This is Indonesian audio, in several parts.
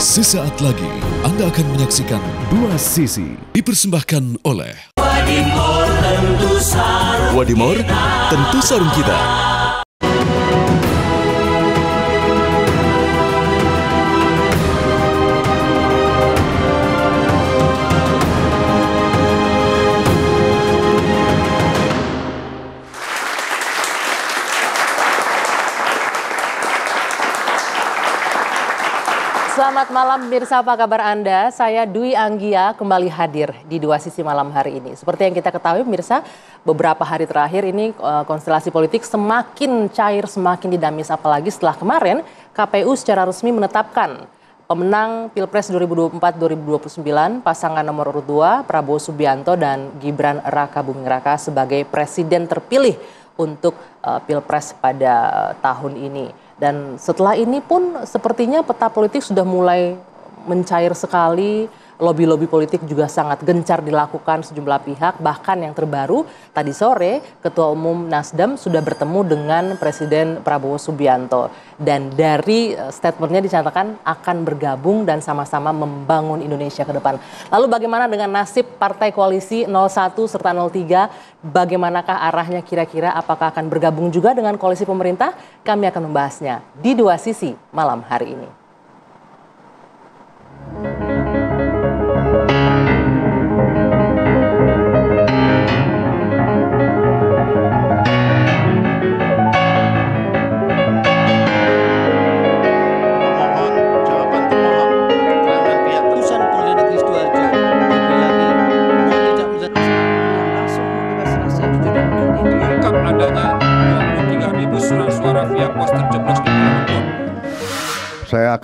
Sesaat lagi Anda akan menyaksikan dua sisi dipersembahkan oleh Wadimor tentu sarung kita. Wadimor tentu sarung kita. Selamat malam Mirsa, apa kabar Anda? Saya Dwi Anggia kembali hadir di dua sisi malam hari ini. Seperti yang kita ketahui Mirsa, beberapa hari terakhir ini eh, konstelasi politik semakin cair, semakin didamis. Apalagi setelah kemarin KPU secara resmi menetapkan pemenang Pilpres 2024-2029 pasangan nomor urut 2 Prabowo Subianto dan Gibran Raka Buming Raka sebagai presiden terpilih untuk eh, Pilpres pada eh, tahun ini. Dan setelah ini pun sepertinya peta politik sudah mulai mencair sekali Lobby-lobby politik juga sangat gencar dilakukan sejumlah pihak. Bahkan yang terbaru tadi sore Ketua Umum Nasdem sudah bertemu dengan Presiden Prabowo Subianto. Dan dari eh, statementnya dinyatakan akan bergabung dan sama-sama membangun Indonesia ke depan. Lalu bagaimana dengan nasib partai koalisi 01 serta 03? Bagaimanakah arahnya kira-kira apakah akan bergabung juga dengan koalisi pemerintah? Kami akan membahasnya di dua sisi malam hari ini.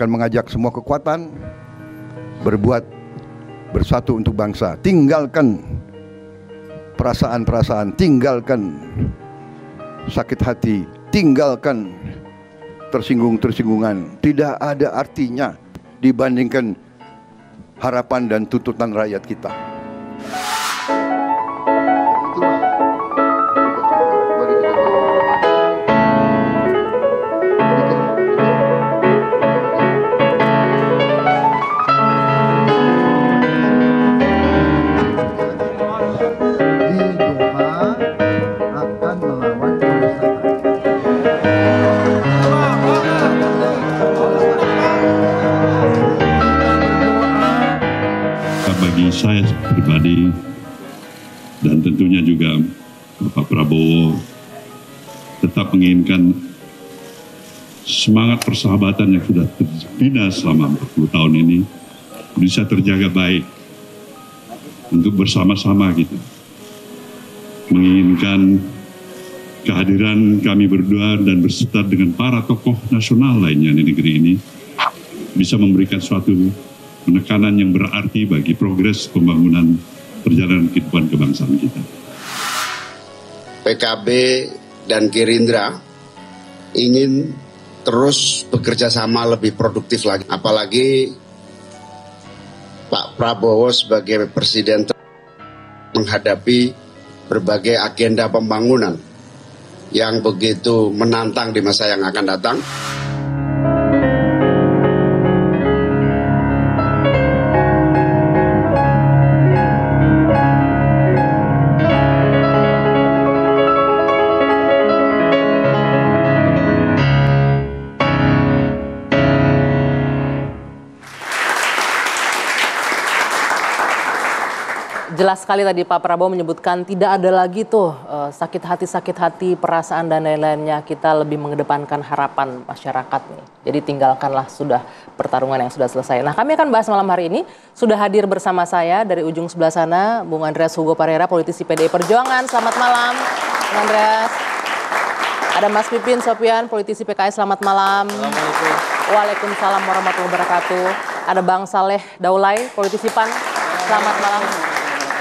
akan mengajak semua kekuatan berbuat bersatu untuk bangsa. Tinggalkan perasaan-perasaan, tinggalkan sakit hati, tinggalkan tersinggung-tersinggungan. Tidak ada artinya dibandingkan harapan dan tuntutan rakyat kita. persahabatan yang sudah terbina selama 40 tahun ini bisa terjaga baik untuk bersama-sama gitu menginginkan kehadiran kami berdua dan berserta dengan para tokoh nasional lainnya di negeri ini bisa memberikan suatu penekanan yang berarti bagi progres pembangunan perjalanan kehidupan kebangsaan kita. PKB dan Gerindra ingin terus bekerja sama lebih produktif lagi. Apalagi Pak Prabowo sebagai presiden menghadapi berbagai agenda pembangunan yang begitu menantang di masa yang akan datang. Jelas sekali tadi Pak Prabowo menyebutkan tidak ada lagi tuh eh, sakit hati sakit hati perasaan dan lain-lainnya kita lebih mengedepankan harapan masyarakat nih. Jadi tinggalkanlah sudah pertarungan yang sudah selesai. Nah kami akan bahas malam hari ini sudah hadir bersama saya dari ujung sebelah sana Bung Andreas Hugo Parera politisi PDI Perjuangan. Selamat malam Bung Andreas. Ada Mas Pipin Sopian politisi PKS. Selamat malam. Waalaikumsalam warahmatullahi wabarakatuh. Ada Bang Saleh Daulay politisi PAN. Selamat malam.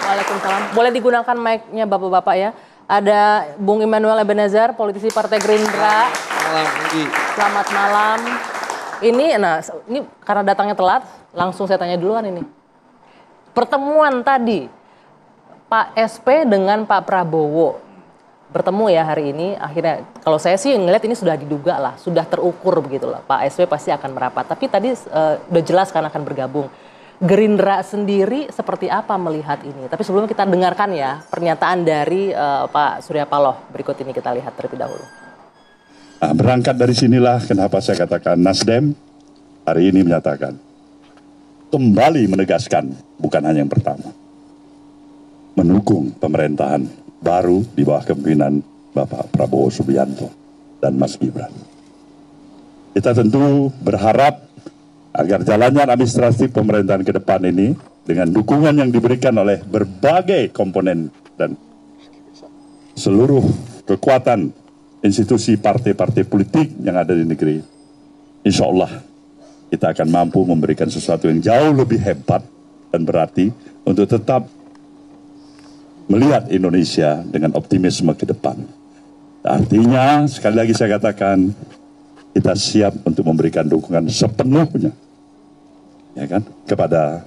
Waalaikumsalam. Boleh digunakan mic-nya Bapak-bapak ya. Ada Bung Immanuel Ebenezer, politisi Partai Gerindra. Malam, Selamat malam. Ini nah ini karena datangnya telat, langsung saya tanya duluan ini. Pertemuan tadi Pak SP dengan Pak Prabowo bertemu ya hari ini akhirnya kalau saya sih ngeliat ini sudah diduga lah sudah terukur begitu Pak SP pasti akan merapat tapi tadi uh, udah jelas kan akan bergabung Gerindra sendiri seperti apa melihat ini? Tapi sebelum kita dengarkan ya pernyataan dari uh, Pak Surya Paloh. Berikut ini kita lihat terlebih dahulu. Nah, berangkat dari sinilah kenapa saya katakan Nasdem hari ini menyatakan kembali menegaskan bukan hanya yang pertama mendukung pemerintahan baru di bawah kepemimpinan Bapak Prabowo Subianto dan Mas Gibran. Kita tentu berharap agar jalannya administrasi pemerintahan ke depan ini dengan dukungan yang diberikan oleh berbagai komponen dan seluruh kekuatan institusi partai-partai politik yang ada di negeri, insya Allah kita akan mampu memberikan sesuatu yang jauh lebih hebat dan berarti untuk tetap melihat Indonesia dengan optimisme ke depan. Artinya, sekali lagi saya katakan, kita siap untuk memberikan dukungan sepenuhnya ya kan kepada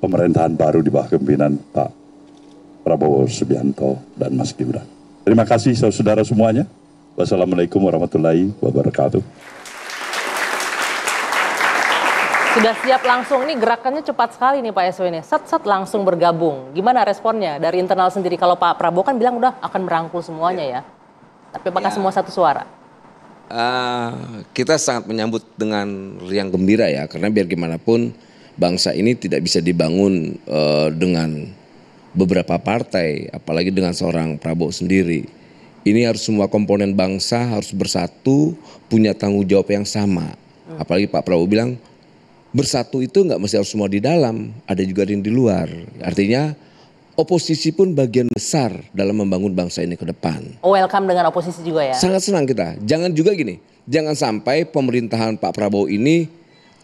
pemerintahan baru di bawah kepemimpinan Pak Prabowo Subianto dan Mas Gibran. Terima kasih saudara semuanya. Wassalamualaikum warahmatullahi wabarakatuh. Sudah siap langsung nih gerakannya cepat sekali nih Pak SW ini. Set-set langsung bergabung. Gimana responnya dari internal sendiri? Kalau Pak Prabowo kan bilang udah akan merangkul semuanya ya. ya. Tapi apakah ya. semua satu suara? Ah, kita sangat menyambut dengan riang gembira ya, karena biar gimana pun bangsa ini tidak bisa dibangun uh, dengan beberapa partai, apalagi dengan seorang Prabowo sendiri. Ini harus semua komponen bangsa harus bersatu, punya tanggung jawab yang sama. Apalagi Pak Prabowo bilang bersatu itu nggak mesti harus semua di dalam, ada juga yang di luar. Artinya oposisi pun bagian besar dalam membangun bangsa ini ke depan. Welcome dengan oposisi juga ya. Sangat senang kita. Jangan juga gini, jangan sampai pemerintahan Pak Prabowo ini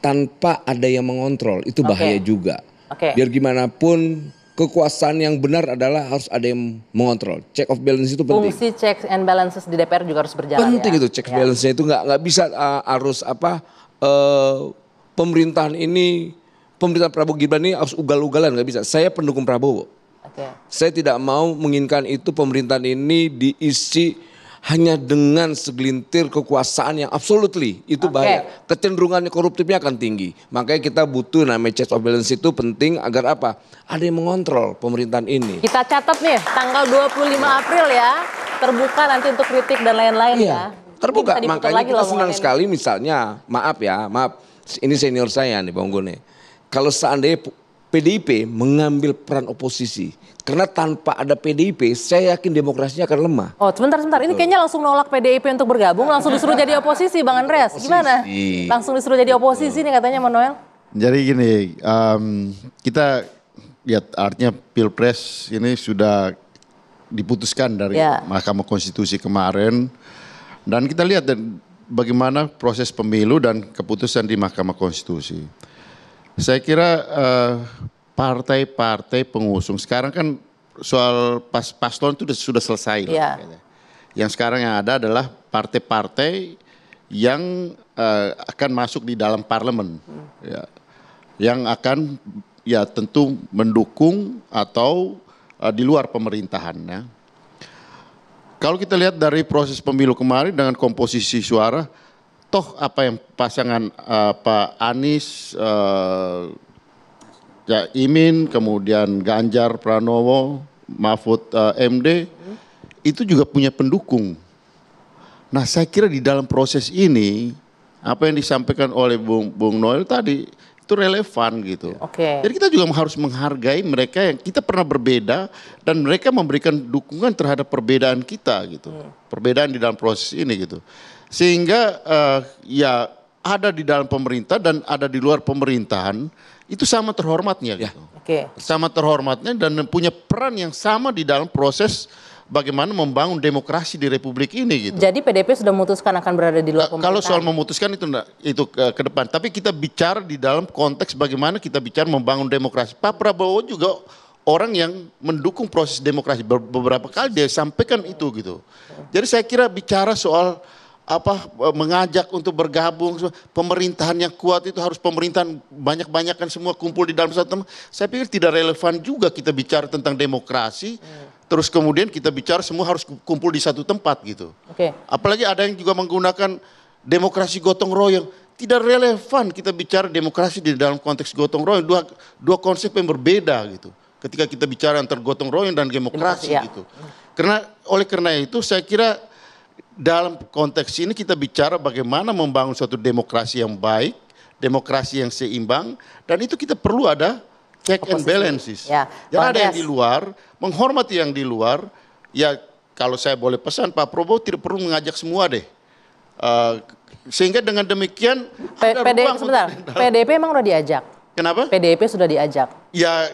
tanpa ada yang mengontrol, itu bahaya okay. juga. Okay. Biar gimana pun kekuasaan yang benar adalah harus ada yang mengontrol. Check of balance itu penting. Fungsi check and balances di DPR juga harus berjalan. Penting ya? itu check yeah. balance-nya itu nggak nggak bisa uh, harus apa uh, pemerintahan ini pemerintahan Prabowo Gibran ini harus ugal-ugalan nggak bisa. Saya pendukung Prabowo saya tidak mau menginginkan itu pemerintahan ini diisi hanya dengan segelintir kekuasaan yang absolutely itu okay. bahaya. Kecenderungannya koruptifnya akan tinggi. Makanya kita butuh nama check of balance itu penting agar apa? Ada yang mengontrol pemerintahan ini. Kita catat nih tanggal 25 April ya. Terbuka nanti untuk kritik dan lain-lain ya. ya. Terbuka, makanya lagi kita senang sekali misalnya, maaf ya, maaf ini senior saya nih Bang Gune. Kalau seandainya PDIP mengambil peran oposisi. Karena tanpa ada PDIP, saya yakin demokrasinya akan lemah. Oh, sebentar, sebentar. Ini kayaknya langsung nolak PDIP untuk bergabung, langsung disuruh jadi oposisi, Bang Andreas. Gimana? Langsung disuruh jadi oposisi nih katanya Manuel. Jadi gini, um, kita lihat artinya Pilpres ini sudah diputuskan dari yeah. Mahkamah Konstitusi kemarin. Dan kita lihat bagaimana proses pemilu dan keputusan di Mahkamah Konstitusi. Saya kira eh, partai-partai uh, pengusung sekarang kan soal pas paslon itu sudah selesai. Yeah. Iya. yang sekarang yang ada adalah partai-partai yang uh, akan masuk di dalam parlemen, hmm. ya, yang akan ya tentu mendukung atau uh, di luar pemerintahan. Ya. Kalau kita lihat dari proses pemilu kemarin dengan komposisi suara, toh apa yang pasangan uh, Pak Anies uh, ya Imin kemudian Ganjar Pranowo Mahfud uh, eh, MD itu juga punya pendukung. Nah saya kira di dalam proses ini apa yang disampaikan oleh Bung, Bung Noel tadi itu relevan gitu. Oke. Okay. Jadi kita juga harus menghargai mereka yang kita pernah berbeda dan mereka memberikan dukungan terhadap perbedaan kita gitu. Hmm. Perbedaan di dalam proses ini gitu. Sehingga uh, ya ada di dalam pemerintah dan ada di luar pemerintahan itu sama terhormatnya ya. gitu. Okay. Sama terhormatnya dan punya peran yang sama di dalam proses bagaimana membangun demokrasi di republik ini gitu. Jadi PDP sudah memutuskan akan berada di luar nah, pemerintahan. Kalau soal memutuskan itu enggak, itu ke, ke depan, tapi kita bicara di dalam konteks bagaimana kita bicara membangun demokrasi. Pak Prabowo juga orang yang mendukung proses demokrasi beberapa kali dia sampaikan itu gitu. Jadi saya kira bicara soal apa e, mengajak untuk bergabung pemerintahan yang kuat itu harus pemerintahan banyak-banyakkan semua kumpul di dalam satu tempat saya pikir tidak relevan juga kita bicara tentang demokrasi hmm. terus kemudian kita bicara semua harus kumpul di satu tempat gitu okay. apalagi ada yang juga menggunakan demokrasi gotong royong tidak relevan kita bicara demokrasi di dalam konteks gotong royong dua dua konsep yang berbeda gitu ketika kita bicara antar gotong royong dan demokrasi, demokrasi ya. gitu karena oleh karena itu saya kira dalam konteks ini kita bicara bagaimana membangun suatu demokrasi yang baik, demokrasi yang seimbang, dan itu kita perlu ada check Oposisi. and balances. Ya, Jangan ada yang di luar, menghormati yang di luar. Ya kalau saya boleh pesan Pak Prabowo tidak perlu mengajak semua deh. Uh, sehingga dengan demikian P ada PD, ruang sebentar. PDP memang sudah diajak. Kenapa? PDP sudah diajak. Ya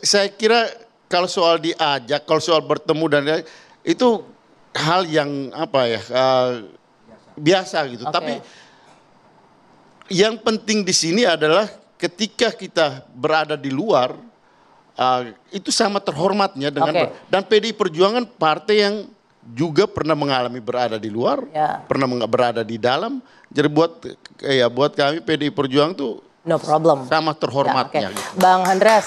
saya kira kalau soal diajak, kalau soal bertemu dan itu hal yang apa ya uh, biasa. gitu. Okay. Tapi yang penting di sini adalah ketika kita berada di luar uh, itu sama terhormatnya dengan okay. dan PDI Perjuangan partai yang juga pernah mengalami berada di luar, yeah. pernah berada di dalam. Jadi buat ya buat kami PDI Perjuangan tuh no problem. sama terhormatnya. Yeah, okay. gitu. Bang andreas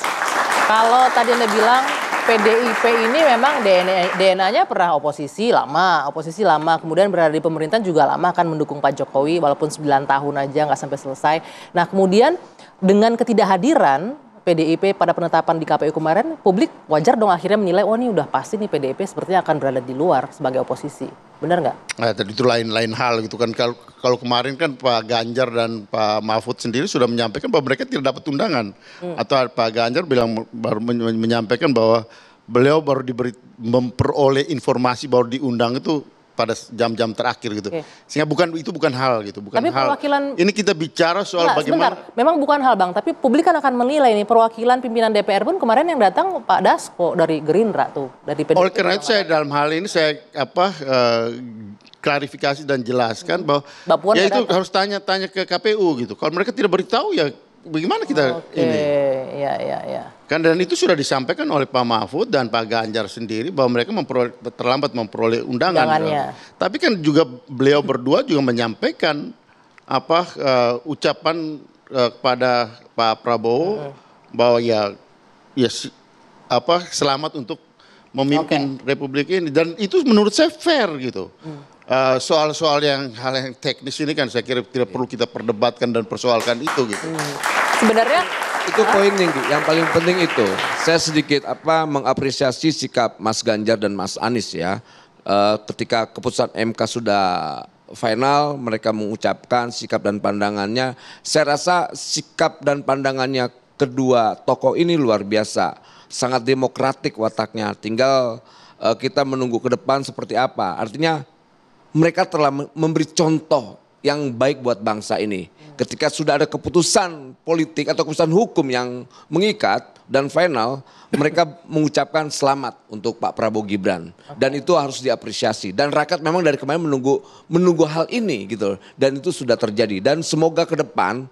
kalau tadi Anda bilang PDIP ini memang DNA-nya DNA pernah oposisi lama, oposisi lama, kemudian berada di pemerintahan juga lama akan mendukung Pak Jokowi walaupun 9 tahun aja nggak sampai selesai. Nah kemudian dengan ketidakhadiran PDIP pada penetapan di KPU kemarin, publik wajar dong akhirnya menilai, oh ini udah pasti nih PDIP sepertinya akan berada di luar sebagai oposisi. Benar nggak? Nah, tadi itu lain-lain hal gitu kan. Kalau, kalau kemarin kan Pak Ganjar dan Pak Mahfud sendiri sudah menyampaikan bahwa mereka tidak dapat undangan. Hmm. Atau Pak Ganjar bilang baru menyampaikan bahwa beliau baru diberi memperoleh informasi baru diundang itu pada jam-jam terakhir gitu. Okay. Iya. Sehingga bukan itu bukan hal gitu, bukan tapi hal. Perwakilan, ini kita bicara soal bagaimana sebentar. Memang bukan hal, Bang, tapi publik kan akan menilai ini perwakilan pimpinan DPR pun kemarin yang datang Pak Dasko dari Gerindra tuh, dari PDIP. Oleh karena itu saya dalam hal ini saya apa uh, klarifikasi dan jelaskan hmm. bahwa Mbak ya itu harus tanya-tanya ke KPU gitu. Kalau mereka tidak beritahu ya bagaimana kita okay. ini? Ya, ya, ya. Kan dan itu sudah disampaikan oleh Pak Mahfud dan Pak Ganjar sendiri bahwa mereka memperoleh, terlambat memperoleh undangan. Undangannya. Tapi kan juga beliau berdua juga menyampaikan apa uh, ucapan uh, kepada Pak Prabowo hmm. bahwa ya ya apa selamat untuk memimpin okay. republik ini dan itu menurut saya fair gitu. Hmm. Eh, soal-soal uh, yang hal yang teknis ini kan saya kira tidak perlu kita perdebatkan dan persoalkan itu gitu. Hmm. Sebenarnya itu poin yang, yang paling penting itu. Saya sedikit apa mengapresiasi sikap Mas Ganjar dan Mas Anies ya. Uh, ketika keputusan MK sudah final mereka mengucapkan sikap dan pandangannya. Saya rasa sikap dan pandangannya kedua tokoh ini luar biasa sangat demokratik wataknya. Tinggal uh, kita menunggu ke depan seperti apa. Artinya mereka telah memberi contoh yang baik buat bangsa ini. Ketika sudah ada keputusan politik atau keputusan hukum yang mengikat dan final, mereka mengucapkan selamat untuk Pak Prabowo Gibran dan itu harus diapresiasi. Dan rakyat memang dari kemarin menunggu menunggu hal ini gitu dan itu sudah terjadi dan semoga ke depan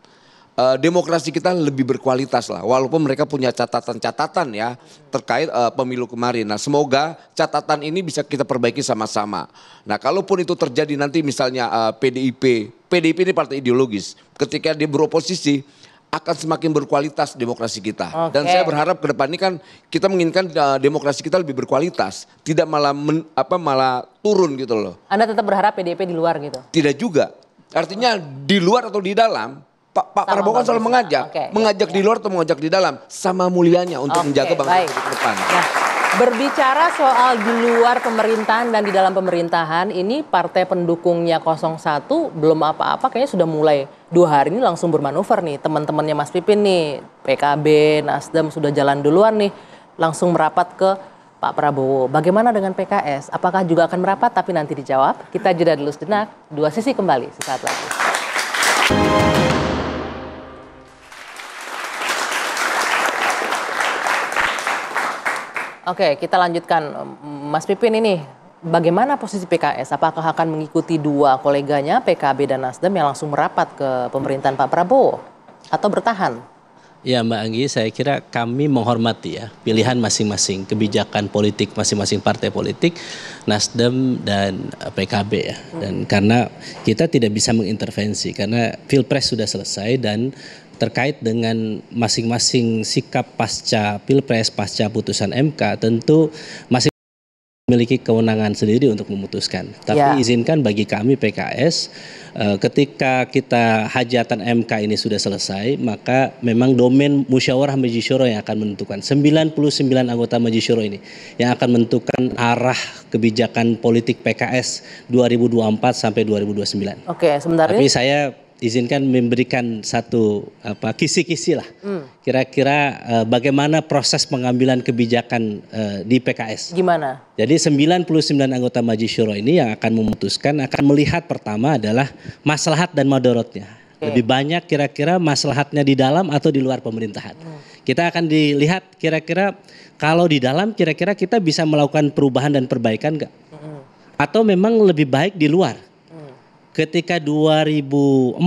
uh, demokrasi kita lebih berkualitas lah. Walaupun mereka punya catatan-catatan ya terkait uh, pemilu kemarin. Nah semoga catatan ini bisa kita perbaiki sama-sama. Nah kalaupun itu terjadi nanti misalnya uh, eh, PDIP, PDIP ini partai ideologis. Ketika dia beroposisi akan semakin berkualitas demokrasi kita. Okay. Dan saya berharap ke depan ini kan kita menginginkan demokrasi kita lebih berkualitas, tidak malah men, apa malah turun gitu loh. Anda tetap berharap PDIP di luar gitu? Tidak juga. Artinya di luar atau di dalam Pak, Pak Prabowo kan selalu mengajak, okay. mengajak yeah. di luar atau mengajak di dalam, sama mulianya untuk okay. menjaga bangsa Baik. ke depan. Nah, berbicara soal di luar pemerintahan dan di dalam pemerintahan, ini partai pendukungnya 01 belum apa-apa, kayaknya sudah mulai dua hari ini langsung bermanuver nih, teman-temannya Mas Pipin nih, PKB, Nasdem sudah jalan duluan nih, langsung merapat ke Pak Prabowo. Bagaimana dengan PKS? Apakah juga akan merapat? Tapi nanti dijawab. Kita jeda dulu sejenak. Dua sisi kembali sesaat lagi. Oke, kita lanjutkan. Mas Pipin ini bagaimana posisi PKS? Apakah akan mengikuti dua koleganya PKB dan Nasdem yang langsung merapat ke pemerintahan Pak Prabowo atau bertahan? Ya Mbak Anggi, saya kira kami menghormati ya pilihan masing-masing, kebijakan politik masing-masing partai politik, Nasdem dan PKB ya. Dan karena kita tidak bisa mengintervensi karena Pilpres sudah selesai dan terkait dengan masing-masing sikap pasca pilpres, pasca putusan MK, tentu masih memiliki kewenangan sendiri untuk memutuskan. Ya. Tapi ya. izinkan bagi kami PKS eh, ketika kita hajatan MK ini sudah selesai, maka memang domain musyawarah majelis yang akan menentukan 99 anggota majelis ini yang akan menentukan arah kebijakan politik PKS 2024 sampai 2029. Oke, sebentar. Tapi ya. saya izinkan memberikan satu apa kisi-kisi lah. Hmm. Kira-kira hmm. uh, bagaimana proses pengambilan kebijakan uh, di PKS. Gimana? Jadi 99 anggota Majelis Syuro ini yang akan memutuskan akan melihat pertama adalah maslahat dan madorotnya. Okay. Lebih banyak kira-kira maslahatnya di dalam atau di luar pemerintahan. Hmm. Kita akan dilihat kira-kira kalau di dalam kira-kira kita bisa melakukan perubahan dan perbaikan enggak? Hmm. Atau memang lebih baik di luar? ketika 2004-2009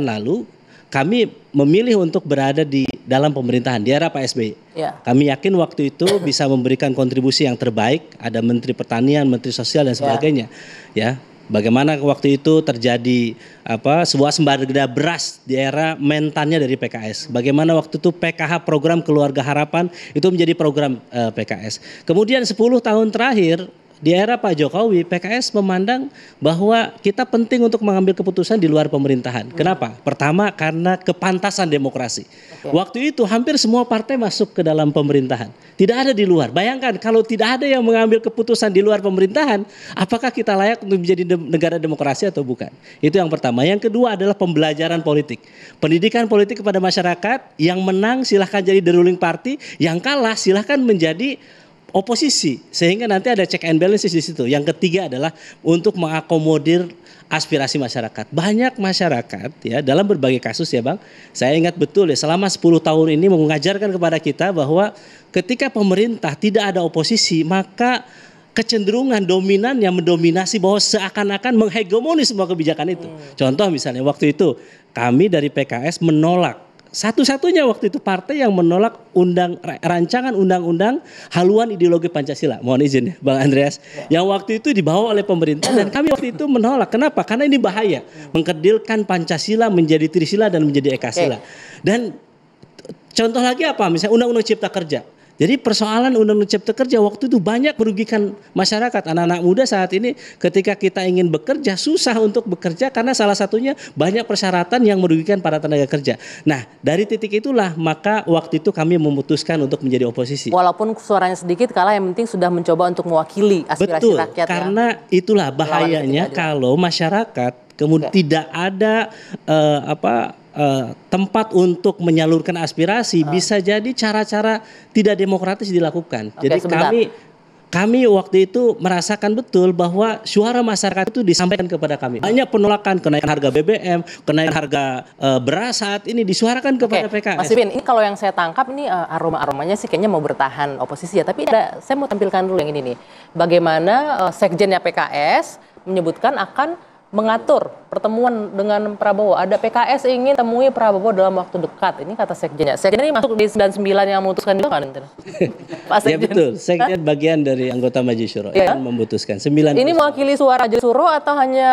lalu kami memilih untuk berada di dalam pemerintahan di era Pak SBY. Ya. Kami yakin waktu itu bisa memberikan kontribusi yang terbaik. Ada Menteri Pertanian, Menteri Sosial dan ya. sebagainya. Ya, ya bagaimana waktu itu terjadi apa sebuah sembarga beras di era mentannya dari PKS. Bagaimana waktu itu PKH program Keluarga Harapan itu menjadi program eh, PKS. Kemudian 10 tahun terakhir di era Pak Jokowi, PKS memandang bahwa kita penting untuk mengambil keputusan di luar pemerintahan. Hmm. Kenapa? Pertama karena kepantasan demokrasi. Okay. Waktu itu hampir semua partai masuk ke dalam pemerintahan. Tidak ada di luar. Bayangkan kalau tidak ada yang mengambil keputusan di luar pemerintahan, apakah kita layak untuk menjadi de negara demokrasi atau bukan? Itu yang pertama. Yang kedua adalah pembelajaran politik. Pendidikan politik kepada masyarakat yang menang silahkan jadi the ruling party, yang kalah silahkan menjadi oposisi sehingga nanti ada check and balances di situ. Yang ketiga adalah untuk mengakomodir aspirasi masyarakat. Banyak masyarakat ya dalam berbagai kasus ya Bang. Saya ingat betul ya selama 10 tahun ini mengajarkan kepada kita bahwa ketika pemerintah tidak ada oposisi maka kecenderungan dominan yang mendominasi bahwa seakan-akan menghegemoni semua kebijakan itu. Oh. Contoh misalnya waktu itu kami dari PKS menolak satu-satunya waktu itu partai yang menolak undang rancangan undang-undang haluan ideologi Pancasila. Mohon izin ya, Bang Andreas. Ya. Yang waktu itu dibawa oleh pemerintah dan kami waktu itu menolak. Kenapa? Karena ini bahaya. Mengkedilkan Pancasila menjadi Trisila dan menjadi Ekasila. Okay. Dan contoh lagi apa? Misalnya Undang-Undang Cipta Kerja jadi persoalan Undang-Undang Cipta Kerja waktu itu banyak merugikan masyarakat. Anak-anak muda saat ini ketika kita ingin bekerja susah untuk bekerja karena salah satunya banyak persyaratan yang merugikan para tenaga kerja. Nah dari titik itulah maka waktu itu kami memutuskan untuk menjadi oposisi. Walaupun suaranya sedikit kalah yang penting sudah mencoba untuk mewakili aspirasi Betul, rakyat. Betul ya. karena ya. itulah bahayanya kalau masyarakat kemudian iya. tidak ada uh, apa uh, tempat untuk menyalurkan aspirasi uh. bisa jadi cara-cara tidak demokratis dilakukan. Okay, jadi sebentar. kami kami waktu itu merasakan betul bahwa suara masyarakat itu disampaikan kepada kami. Hanya penolakan kenaikan harga BBM, kenaikan harga uh, beras saat ini disuarakan kepada Oke, PKS. Mas Ipin, ini kalau yang saya tangkap ini eh, aroma-aromanya sih kayaknya mau bertahan oposisi ya, tapi ada, saya mau tampilkan dulu yang ini nih. Bagaimana uh, sekjennya PKS menyebutkan akan mengatur pertemuan dengan Prabowo. Ada PKS ingin temui Prabowo dalam waktu dekat. Ini kata Sekjennya. Sekjen ini masuk di 99 yang memutuskan itu kan? Pak iya, Sekjen. Ya betul. Sekjen bagian dari anggota Majelis Syuro ya? yang memutuskan. 9 ini mewakili suara Majelis Syuro atau hanya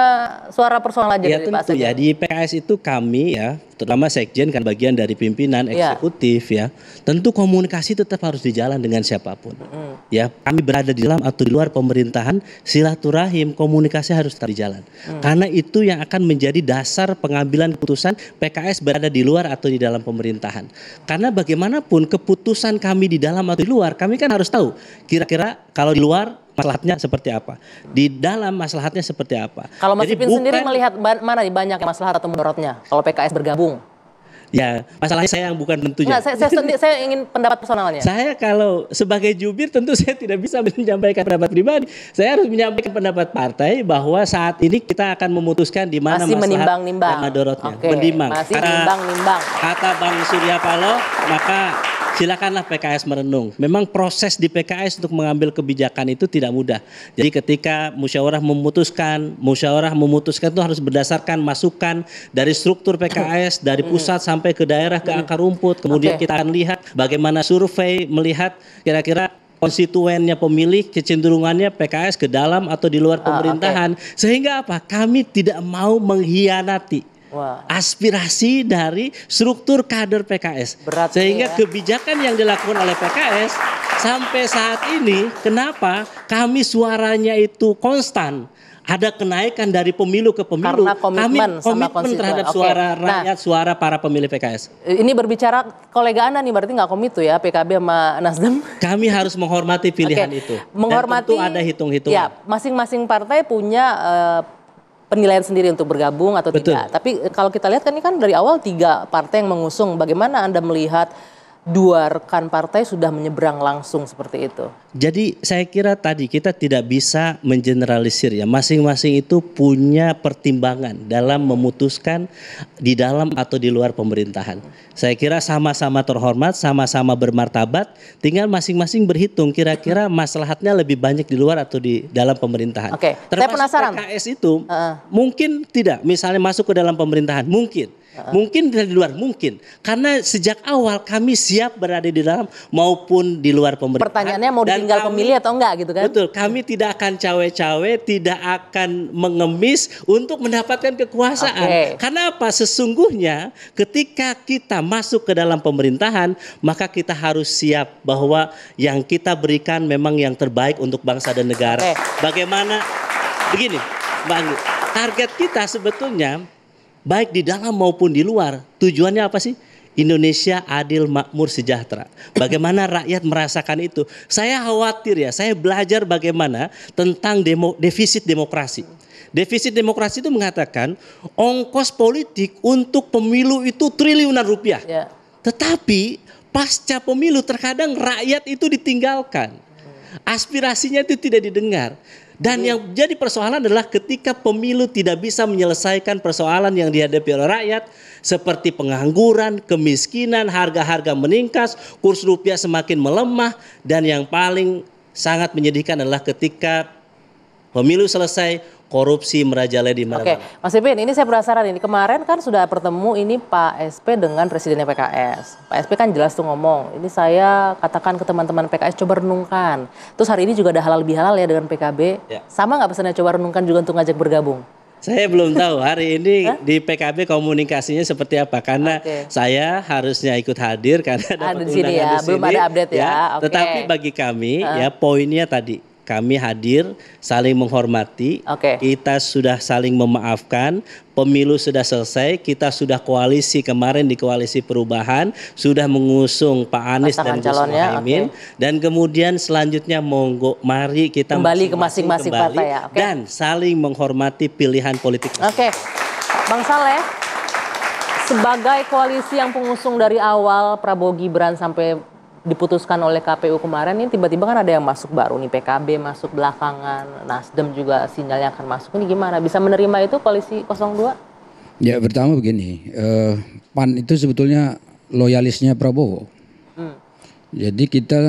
suara personal aja ya, dari tentu, Ya di PKS itu kami ya, terutama Sekjen kan bagian dari pimpinan iya. eksekutif ya. ya. Tentu komunikasi tetap harus dijalan dengan siapapun. Hmm. Ya, kami berada di dalam atau di luar pemerintahan, silaturahim komunikasi harus tetap dijalan. Hmm karena itu yang akan menjadi dasar pengambilan keputusan PKS berada di luar atau di dalam pemerintahan. Karena bagaimanapun keputusan kami di dalam atau di luar, kami kan harus tahu kira-kira kalau di luar maslahatnya seperti apa, di dalam masalahnya seperti apa. Kalau Mas Ipin sendiri melihat mana banyak masalah atau menurutnya kalau PKS bergabung? Ya, masalahnya saya yang bukan tentunya. saya, saya, saya ingin pendapat personalnya. Saya kalau sebagai jubir tentu saya tidak bisa menyampaikan pendapat pribadi. Saya harus menyampaikan pendapat partai bahwa saat ini kita akan memutuskan di mana masih menimbang-nimbang. Okay. Menimbang. Masih menimbang-nimbang. Kata Bang Surya Paloh, maka silakanlah PKS merenung. Memang proses di PKS untuk mengambil kebijakan itu tidak mudah. Jadi ketika musyawarah memutuskan, musyawarah memutuskan itu harus berdasarkan masukan dari struktur PKS dari hmm. pusat sampai ke daerah ke hmm. akar rumput. Kemudian okay. kita akan lihat bagaimana survei melihat kira-kira konstituennya pemilih kecenderungannya PKS ke dalam atau di luar ah, pemerintahan ah, okay. sehingga apa kami tidak mau mengkhianati Wah. Aspirasi dari struktur kader PKS. Berat Sehingga ya. kebijakan yang dilakukan oleh PKS sampai saat ini kenapa kami suaranya itu konstan ada kenaikan dari pemilu ke pemilu. Karena komitmen, Kami komitmen sama terhadap suara nah. rakyat, nah, suara para pemilih PKS. Ini berbicara kolega Anda nih berarti nggak komit tuh ya PKB sama Nasdem. Kami harus menghormati pilihan Oke. itu. Menghormati. Dan tentu ada hitung-hitungan. Ya, masing-masing partai punya uh, penilaian sendiri untuk bergabung atau Betul. tidak. Tapi eh, kalau kita lihat kan ini kan dari awal tiga partai yang mengusung. Bagaimana Anda melihat dua rekan partai sudah menyeberang langsung seperti itu. Jadi saya kira tadi kita tidak bisa mengeneralisir ya, masing-masing itu punya pertimbangan dalam memutuskan di dalam atau di luar pemerintahan. Saya kira sama-sama terhormat, sama-sama bermartabat, tinggal masing-masing berhitung kira-kira maslahatnya lebih banyak di luar atau di dalam pemerintahan. Oke, okay. saya penasaran. PKS itu uh. mungkin tidak, misalnya masuk ke dalam pemerintahan, mungkin Mungkin di luar mungkin. Karena sejak awal kami siap berada di dalam maupun di luar pemerintahan. Pertanyaannya mau Dan ditinggal pemilih atau enggak gitu kan? Betul. Kami tidak akan cawe-cawe, tidak akan mengemis untuk mendapatkan kekuasaan. Okay. Karena apa? Sesungguhnya ketika kita masuk ke dalam pemerintahan, maka kita harus siap bahwa yang kita berikan memang yang terbaik untuk bangsa dan negara. Okay. Bagaimana? Begini, Bang, target kita sebetulnya baik di dalam maupun di luar. Tujuannya apa sih? Indonesia adil, makmur, sejahtera. Bagaimana rakyat merasakan itu? Saya khawatir ya, saya belajar bagaimana tentang demo, defisit demokrasi. Defisit demokrasi itu mengatakan ongkos politik untuk pemilu itu triliunan rupiah. Ya. Tetapi pasca pemilu terkadang rakyat itu ditinggalkan. Aspirasinya itu tidak didengar. Dan yang jadi persoalan adalah ketika pemilu tidak bisa menyelesaikan persoalan yang dihadapi oleh rakyat seperti pengangguran, kemiskinan, harga-harga meningkat, kurs rupiah semakin melemah dan yang paling sangat menyedihkan adalah ketika pemilu selesai korupsi merajalela di mana. Oke, okay. Mas Ipin, ini saya penasaran ini kemarin kan sudah bertemu ini Pak SP dengan presidennya PKS. Pak SP kan jelas tuh ngomong, ini saya katakan ke teman-teman PKS coba renungkan. Terus hari ini juga ada halal bihalal ya dengan PKB. Yeah. Sama nggak pesannya coba renungkan juga untuk ngajak bergabung? Saya belum tahu hari ini di PKB komunikasinya seperti apa karena okay. saya harusnya ikut hadir karena ada di sini ya, di sini, belum ada update ya. ya. Okay. Tetapi bagi kami uh. ya poinnya tadi kami hadir saling menghormati. Okay. Kita sudah saling memaafkan. Pemilu sudah selesai, kita sudah koalisi kemarin di koalisi perubahan sudah mengusung Pak Anies Pasangan dan Gus Muhaimin okay. dan kemudian selanjutnya monggo mari kita kembali ke masing-masing partai ya. Okay. Dan saling menghormati pilihan politik. Oke. Okay. Bang Saleh sebagai koalisi yang pengusung dari awal Prabowo Gibran sampai diputuskan oleh KPU kemarin ini tiba-tiba kan ada yang masuk baru nih PKB masuk belakangan Nasdem juga sinyalnya akan masuk ini gimana bisa menerima itu koalisi 02 ya pertama begini eh, PAN itu sebetulnya loyalisnya Prabowo hmm. jadi kita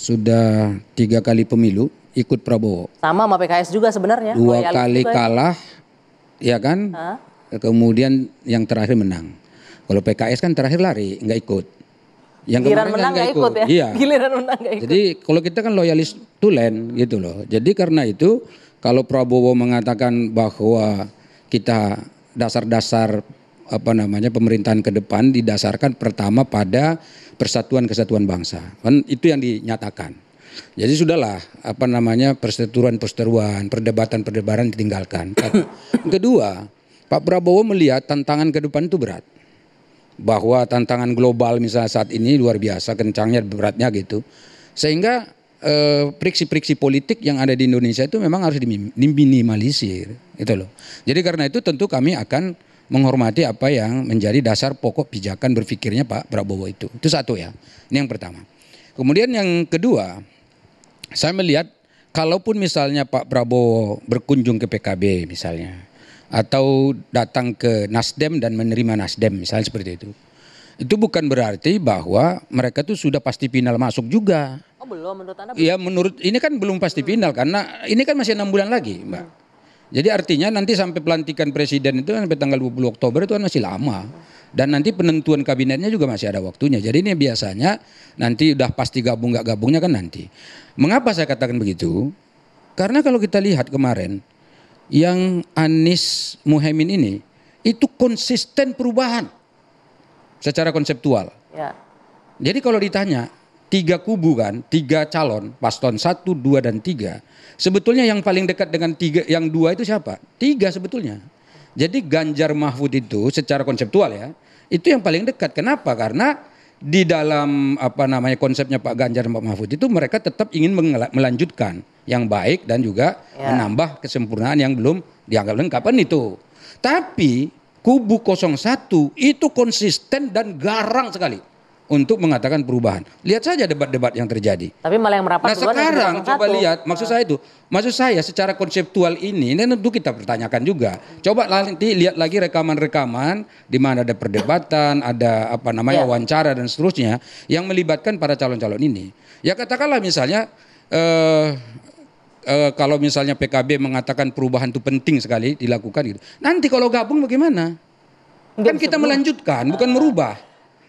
sudah tiga kali pemilu ikut Prabowo sama sama PKS juga sebenarnya dua Loyalis kali juga. Ya? kalah ya kan ha? kemudian yang terakhir menang kalau PKS kan terakhir lari nggak ikut yang Giliran kan menang nggak ikut. ikut ya. ya? Iya. Giliran menang nggak ikut. Jadi kalau kita kan loyalis tulen gitu loh. Jadi karena itu kalau Prabowo mengatakan bahwa kita dasar-dasar apa namanya pemerintahan ke depan didasarkan pertama pada persatuan kesatuan bangsa. Kan itu yang dinyatakan. Jadi sudahlah apa namanya perseteruan-perseteruan, perdebatan-perdebatan ditinggalkan. Kedua, Pak Prabowo melihat tantangan ke depan itu berat bahwa tantangan global misalnya saat ini luar biasa kencangnya beratnya gitu sehingga priksi-priksi eh, politik yang ada di Indonesia itu memang harus diminimalisir itu loh jadi karena itu tentu kami akan menghormati apa yang menjadi dasar pokok pijakan berpikirnya Pak Prabowo itu itu satu ya ini yang pertama kemudian yang kedua saya melihat kalaupun misalnya Pak Prabowo berkunjung ke PKB misalnya atau datang ke Nasdem dan menerima Nasdem misalnya seperti itu. Itu bukan berarti bahwa mereka itu sudah pasti final masuk juga. Oh belum menurut Anda? Iya menurut ini kan belum pasti hmm. final karena ini kan masih enam bulan lagi Mbak. Hmm. Jadi artinya nanti sampai pelantikan presiden itu kan sampai tanggal 20 Oktober itu kan masih lama. Dan nanti penentuan kabinetnya juga masih ada waktunya. Jadi ini biasanya nanti udah pasti gabung nggak gabungnya kan nanti. Mengapa saya katakan begitu? Karena kalau kita lihat kemarin yang Anies Muhaimin ini itu konsisten perubahan secara konseptual. Ya. Jadi kalau ditanya tiga kubu kan, tiga calon, paslon satu, dua dan tiga. Sebetulnya yang paling dekat dengan tiga, yang dua itu siapa? Tiga sebetulnya. Jadi Ganjar Mahfud itu secara konseptual ya, itu yang paling dekat. Kenapa? Karena di dalam apa namanya konsepnya Pak Ganjar dan Pak Mahfud itu mereka tetap ingin melanjutkan yang baik dan juga ya. menambah kesempurnaan yang belum dianggap lengkapan itu. Tapi kubu 01 itu konsisten dan garang sekali untuk mengatakan perubahan. Lihat saja debat-debat yang terjadi. Tapi malah yang merapat. Nah sekarang coba satu. lihat, maksud saya itu, maksud saya secara konseptual ini, ini tentu kita pertanyakan juga. Coba nanti lihat lagi rekaman-rekaman di mana ada perdebatan, ada apa namanya yeah. wawancara dan seterusnya yang melibatkan para calon-calon ini. Ya katakanlah misalnya. Eh, eh kalau misalnya PKB mengatakan perubahan itu penting sekali dilakukan gitu, nanti kalau gabung bagaimana? Kan kita melanjutkan, bukan merubah.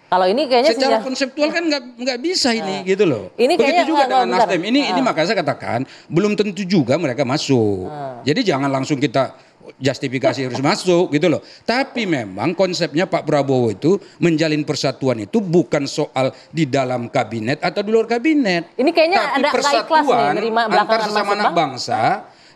Kalau ini kayaknya secara sejak... konseptual kan nggak nggak bisa ini nah. gitu loh. Ini Begitu juga dengan Nasdem. Ini nah. ini makanya saya katakan belum tentu juga mereka masuk. Nah. Jadi jangan langsung kita justifikasi harus masuk gitu loh. Tapi memang konsepnya Pak Prabowo itu menjalin persatuan itu bukan soal di dalam kabinet atau di luar kabinet. Ini kayaknya Tapi ada persatuan nih, sesama anak bangsa. bangsa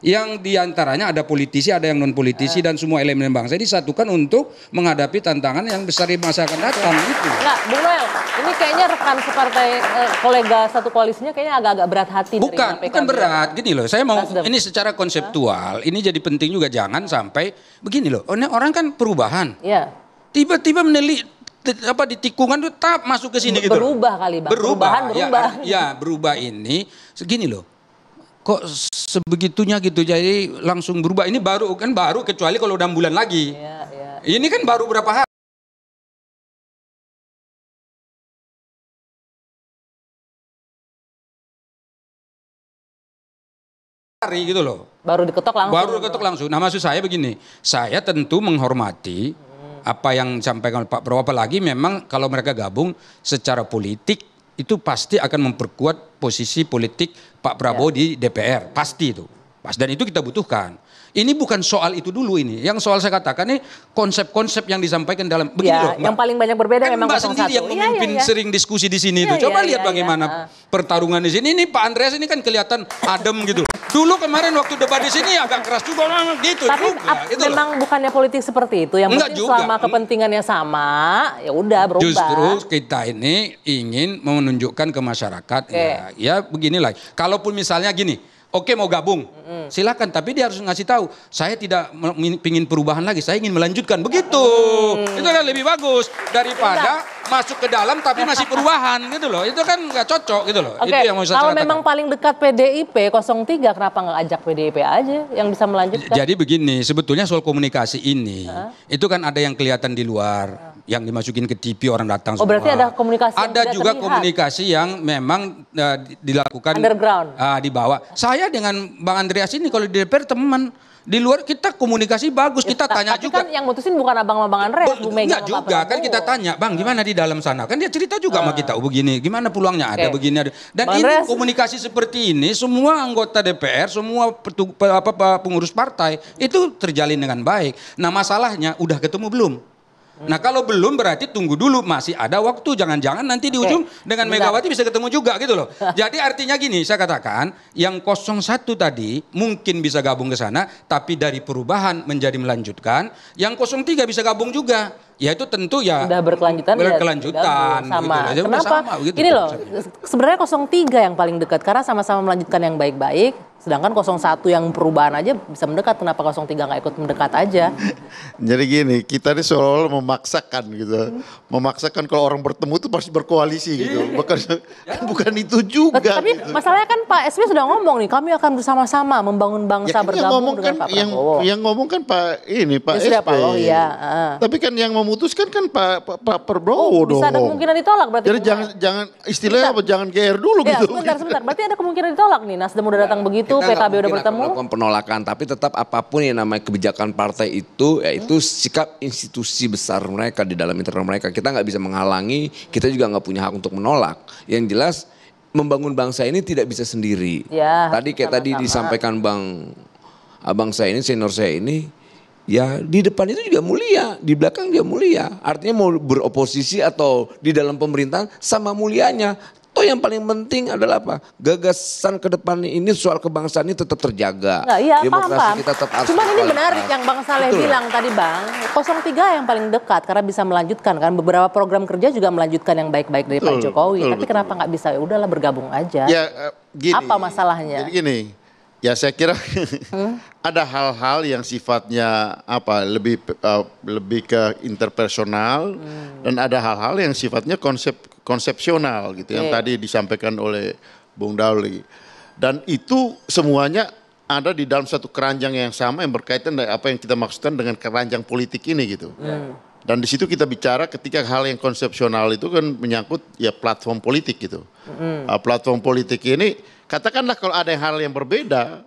yang diantaranya ada politisi, ada yang non politisi iya. dan semua elemen bangsa disatukan untuk menghadapi tantangan yang besar di masa akan datang gitu. Nah, Bu Noel, ini kayaknya rekan separtai eh, kolega satu koalisinya kayaknya agak-agak berat hati. Bukan, bukan berat. Gini loh, saya mau Nasdem. ini secara konseptual, ini jadi penting juga jangan sampai begini loh. Orang kan perubahan. Iya. Tiba-tiba menelit apa di tikungan tuh tap masuk ke sini berubah gitu. Berubah kali bang. Berubah, Perubahan, ya, berubah. Ya, ya berubah ini segini loh kok sebegitunya gitu jadi langsung berubah ini baru kan baru kecuali kalau udah bulan lagi yeah, yeah. ini kan baru berapa hari hari gitu loh baru diketok langsung baru diketok langsung nah maksud saya begini saya tentu menghormati hmm. apa yang disampaikan Pak Prabowo apalagi memang kalau mereka gabung secara politik itu pasti akan memperkuat posisi politik Pak Prabowo ya. di DPR, pasti itu. Pas dan itu kita butuhkan. Ini bukan soal itu dulu ini. Yang soal saya katakan ini konsep-konsep yang disampaikan dalam begini ya, loh. Yang paling banyak berbeda kan memang Mbak sendiri satu. yang memimpin ya, ya, ya. sering diskusi di sini ya, itu. Coba ya, lihat ya, bagaimana ya. pertarungan di sini. Ini Pak Andreas ini kan kelihatan adem gitu. Dulu kemarin waktu debat di sini agak keras juga gitu Tapi juga. Gitu memang loh. bukannya politik seperti itu yang Enggak penting juga. selama kepentingannya sama ya udah berubah. Justru kita ini ingin menunjukkan ke masyarakat okay. ya, ya beginilah. Kalaupun misalnya gini, Oke mau gabung, silakan. Tapi dia harus ngasih tahu, saya tidak ingin perubahan lagi, saya ingin melanjutkan. Begitu, mm. itu kan lebih bagus daripada Entah. masuk ke dalam tapi masih perubahan gitu loh. Itu kan nggak cocok gitu loh. Okay. Itu yang mau saya Kalau memang paling dekat PDIP 03, kenapa nggak ajak PDIP aja yang bisa melanjutkan? Jadi begini, sebetulnya soal komunikasi ini, huh? itu kan ada yang kelihatan di luar yang dimasukin ke TV orang datang semua. Oh berarti ada komunikasi Ada yang juga terlihat. komunikasi yang memang uh, dilakukan underground. Uh, di bawah. Saya dengan Bang Andreas ini kalau di DPR teman di luar kita komunikasi bagus, ya, kita tanya tapi kan juga. kan yang mutusin bukan abang sama Bang Andreas, Bu Mega juga, kan kita tanya, "Bang, ah. gimana di dalam sana?" Kan dia cerita juga uh. sama ah. kita, "Oh begini, gimana peluangnya okay. ada begini ada." Dan Bang ini Andreas. komunikasi seperti ini semua anggota DPR, semua apa pengurus partai itu terjalin dengan baik. Nah, masalahnya udah ketemu belum? Nah kalau belum berarti tunggu dulu masih ada waktu jangan-jangan nanti di ujung Oke. dengan Megawati bisa ketemu juga gitu loh. Jadi artinya gini saya katakan yang 01 tadi mungkin bisa gabung ke sana tapi dari perubahan menjadi melanjutkan, yang 03 bisa gabung juga. Ya itu tentu ya sudah berkelanjutan berkelanjutan ya, gitu. sama. Gitu. Kenapa? Sama, gitu, Ini loh sebenarnya 03 yang paling dekat karena sama-sama melanjutkan yang baik-baik Sedangkan 01 yang perubahan aja bisa mendekat, kenapa 03 nggak ikut mendekat aja? Jadi gini, kita ini seolah-olah memaksakan gitu. Memaksakan kalau orang bertemu itu pasti berkoalisi gitu. Iya. Bukan, bukan itu juga. Tapi gitu. masalahnya kan Pak Sby sudah ngomong nih, kami akan bersama-sama membangun bangsa ya, kan bergabung dengan kan, Pak Prabowo. Yang, ngomong kan Pak ini, Pak ya, oh, iya. Tapi kan yang memutuskan kan Pak, Pak, Pak Prabowo oh, dong. Bisa ada kemungkinan ditolak berarti. Jadi jangan, jangan istilahnya apa, jangan GR dulu ya, gitu. Sebentar, sebentar. Berarti ada kemungkinan ditolak nih, Nasdem udah datang begitu itu kita PKB udah bertemu melakukan penolakan tapi tetap apapun yang namanya kebijakan partai itu yaitu hmm. sikap institusi besar mereka di dalam internal mereka kita nggak bisa menghalangi kita juga nggak punya hak untuk menolak yang jelas membangun bangsa ini tidak bisa sendiri ya, tadi kayak sama -sama. tadi disampaikan bang abang saya ini senior saya ini ya di depan itu juga mulia, di belakang dia mulia. Artinya mau beroposisi atau di dalam pemerintahan sama mulianya. Atau yang paling penting adalah apa? Gagasan ke depan ini soal kebangsaan ini tetap terjaga. Nah, iya, Demokrasi paham, paham. kita tetap harus. Cuman ini menarik yang Bang Saleh Betul. bilang tadi Bang, 03 yang paling dekat karena bisa melanjutkan kan beberapa program kerja juga melanjutkan yang baik-baik dari Pak Jokowi. Betul. Tapi kenapa nggak bisa? Ya udahlah bergabung aja. Ya, uh, gini. Apa masalahnya? Jadi gini, Ya saya kira ada hal-hal yang sifatnya apa lebih uh, lebih ke interpersonal hmm. dan ada hal-hal yang sifatnya konsep konsepsional gitu okay. yang iya. tadi disampaikan oleh Bung Dauli. Dan itu semuanya ada di dalam satu keranjang yang sama yang berkaitan dengan apa yang kita maksudkan dengan keranjang politik ini gitu. Hmm. Ya. Dan di situ kita bicara ketika hal yang konsepsional itu kan menyangkut ya platform politik gitu. Hmm. Uh, platform politik ini katakanlah kalau ada hal yang berbeda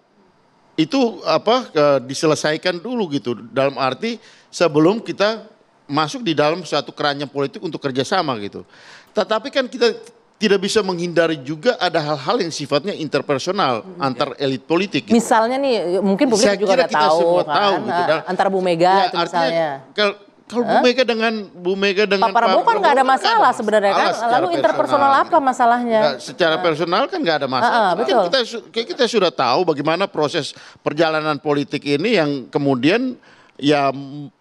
itu apa diselesaikan dulu gitu dalam arti sebelum kita masuk di dalam suatu keranjang politik untuk kerjasama gitu. Tetapi kan kita tidak bisa menghindari juga ada hal-hal yang sifatnya interpersonal hmm. antar ya. elit politik. Gitu. Misalnya nih mungkin publik Saya juga kira tahu, semua kan? tahu gitu. Eh, antara Bu Mega ya, itu misalnya. Kalau, kalau Bu Mega dengan Bu Mega dengan Pak Prabowo kan nggak ada kan masalah sebenarnya kan. Lalu interpersonal apa masalahnya? secara personal kan nggak ada masalah. Ah, ah, betul. Kita kita sudah tahu bagaimana proses perjalanan politik ini yang kemudian ya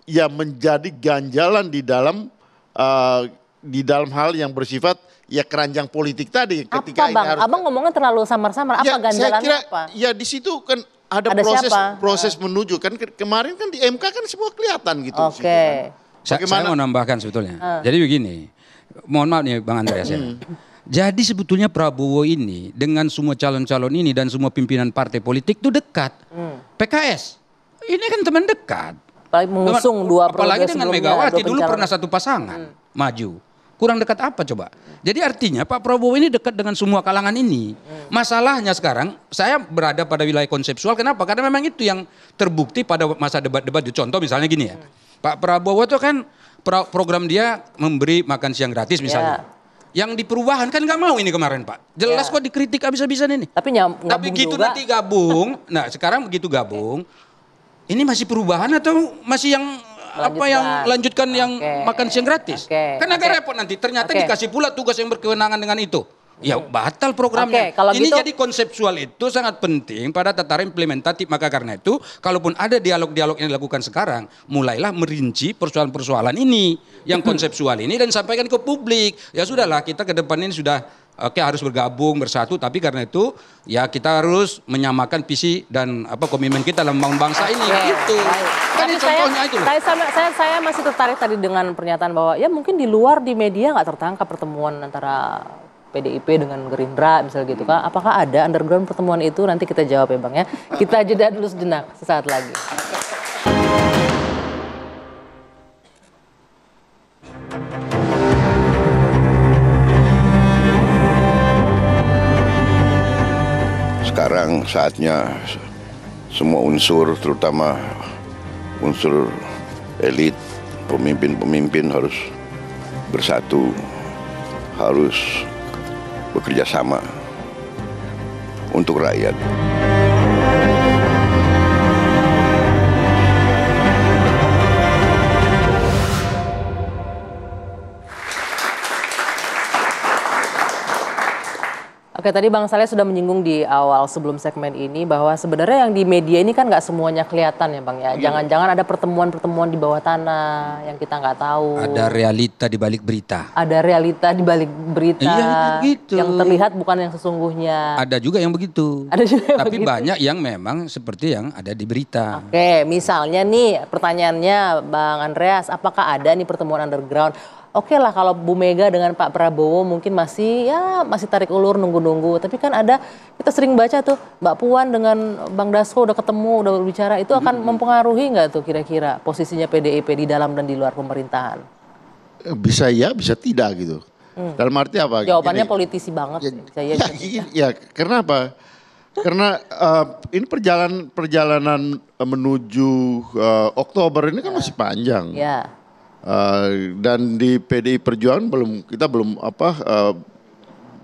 ya menjadi ganjalan di dalam uh, di dalam hal yang bersifat ya keranjang politik tadi ketika apa, ini harus Abang ngomongnya terlalu samar-samar apa ya, ganjalannya saya kira, apa? Ya di situ kan ada, ada proses siapa? proses menuju kan kemarin kan di MK kan semua kelihatan gitu. Oke. Okay. Kan. Saya mau nambahkan sebetulnya. Uh. Jadi begini, mohon maaf nih Bang Andreas ya. Hmm. Jadi sebetulnya Prabowo ini dengan semua calon-calon ini dan semua pimpinan partai politik itu dekat. Hmm. PKS ini kan teman dekat. Apalagi mengusung dua Apalagi dengan Megawati dulu pernah satu pasangan hmm. maju. Kurang dekat apa coba? Jadi artinya Pak Prabowo ini dekat dengan semua kalangan ini. Masalahnya sekarang saya berada pada wilayah konseptual. Kenapa? Karena memang itu yang terbukti pada masa debat-debat. Contoh misalnya gini ya. Pak Prabowo itu kan program dia memberi makan siang gratis misalnya. Yeah yang di perubahan kan nggak mau ini kemarin Pak. Jelas yeah. kok dikritik abis-abisan ini. Tapi nyam, Tapi gitu juga. nanti gabung. nah sekarang begitu gabung, ini masih perubahan atau masih yang apa yang lanjutkan yang makan siang gratis? Okay. Kan agak okay. repot nanti. Ternyata okay. dikasih pula tugas yang berkewenangan dengan itu. Ya batal programnya. Okay, kalau Ini gitu, jadi konseptual itu sangat penting pada tataran implementatif. Maka karena itu, kalaupun ada dialog-dialog yang dilakukan sekarang, mulailah merinci persoalan-persoalan ini yang konseptual ini dan sampaikan ke publik. Ya sudahlah, kita ke depan ini sudah Oke harus bergabung bersatu, tapi karena itu ya kita harus menyamakan visi dan apa komitmen kita dalam membangun bangsa ini. gitu. Itu. Kan ini contohnya saya, itu. Loh. Saya, saya, saya masih tertarik tadi dengan pernyataan bahwa ya mungkin di luar di media nggak tertangkap pertemuan antara PDIP dengan Gerindra misalnya gitu kan. Apakah ada underground pertemuan itu nanti kita jawab ya Bang ya. Kita jeda dulu sejenak sesaat lagi. Sekarang saatnya semua unsur terutama unsur elit, pemimpin-pemimpin harus bersatu, harus bekerja sama untuk rakyat. Oke, tadi Bang Saleh sudah menyinggung di awal sebelum segmen ini bahwa sebenarnya yang di media ini kan nggak semuanya kelihatan ya Bang ya. Iya. Jangan-jangan ada pertemuan-pertemuan di bawah tanah yang kita nggak tahu. Ada realita di balik berita. Ada realita di balik berita. Iya, gitu. Yang terlihat bukan yang sesungguhnya. Ada juga yang begitu. Ada juga yang Tapi begitu. banyak yang memang seperti yang ada di berita. Oke, misalnya nih pertanyaannya Bang Andreas, apakah ada nih pertemuan underground oke okay lah kalau Bu Mega dengan Pak Prabowo mungkin masih ya masih tarik ulur nunggu-nunggu. Tapi kan ada kita sering baca tuh Mbak Puan dengan Bang Dasko udah ketemu, udah berbicara itu akan mempengaruhi nggak tuh kira-kira posisinya PDIP di dalam dan di luar pemerintahan? Bisa ya, bisa tidak gitu. Hmm. Dalam arti apa? Jawabannya politisi banget. Ya, saya ya, ya, ya, apa? Karena uh, ini perjalanan perjalanan eh, menuju uh, Oktober ini kan ya. masih panjang. Ya. Eh, dan di PDI Perjuangan belum kita belum apa uh,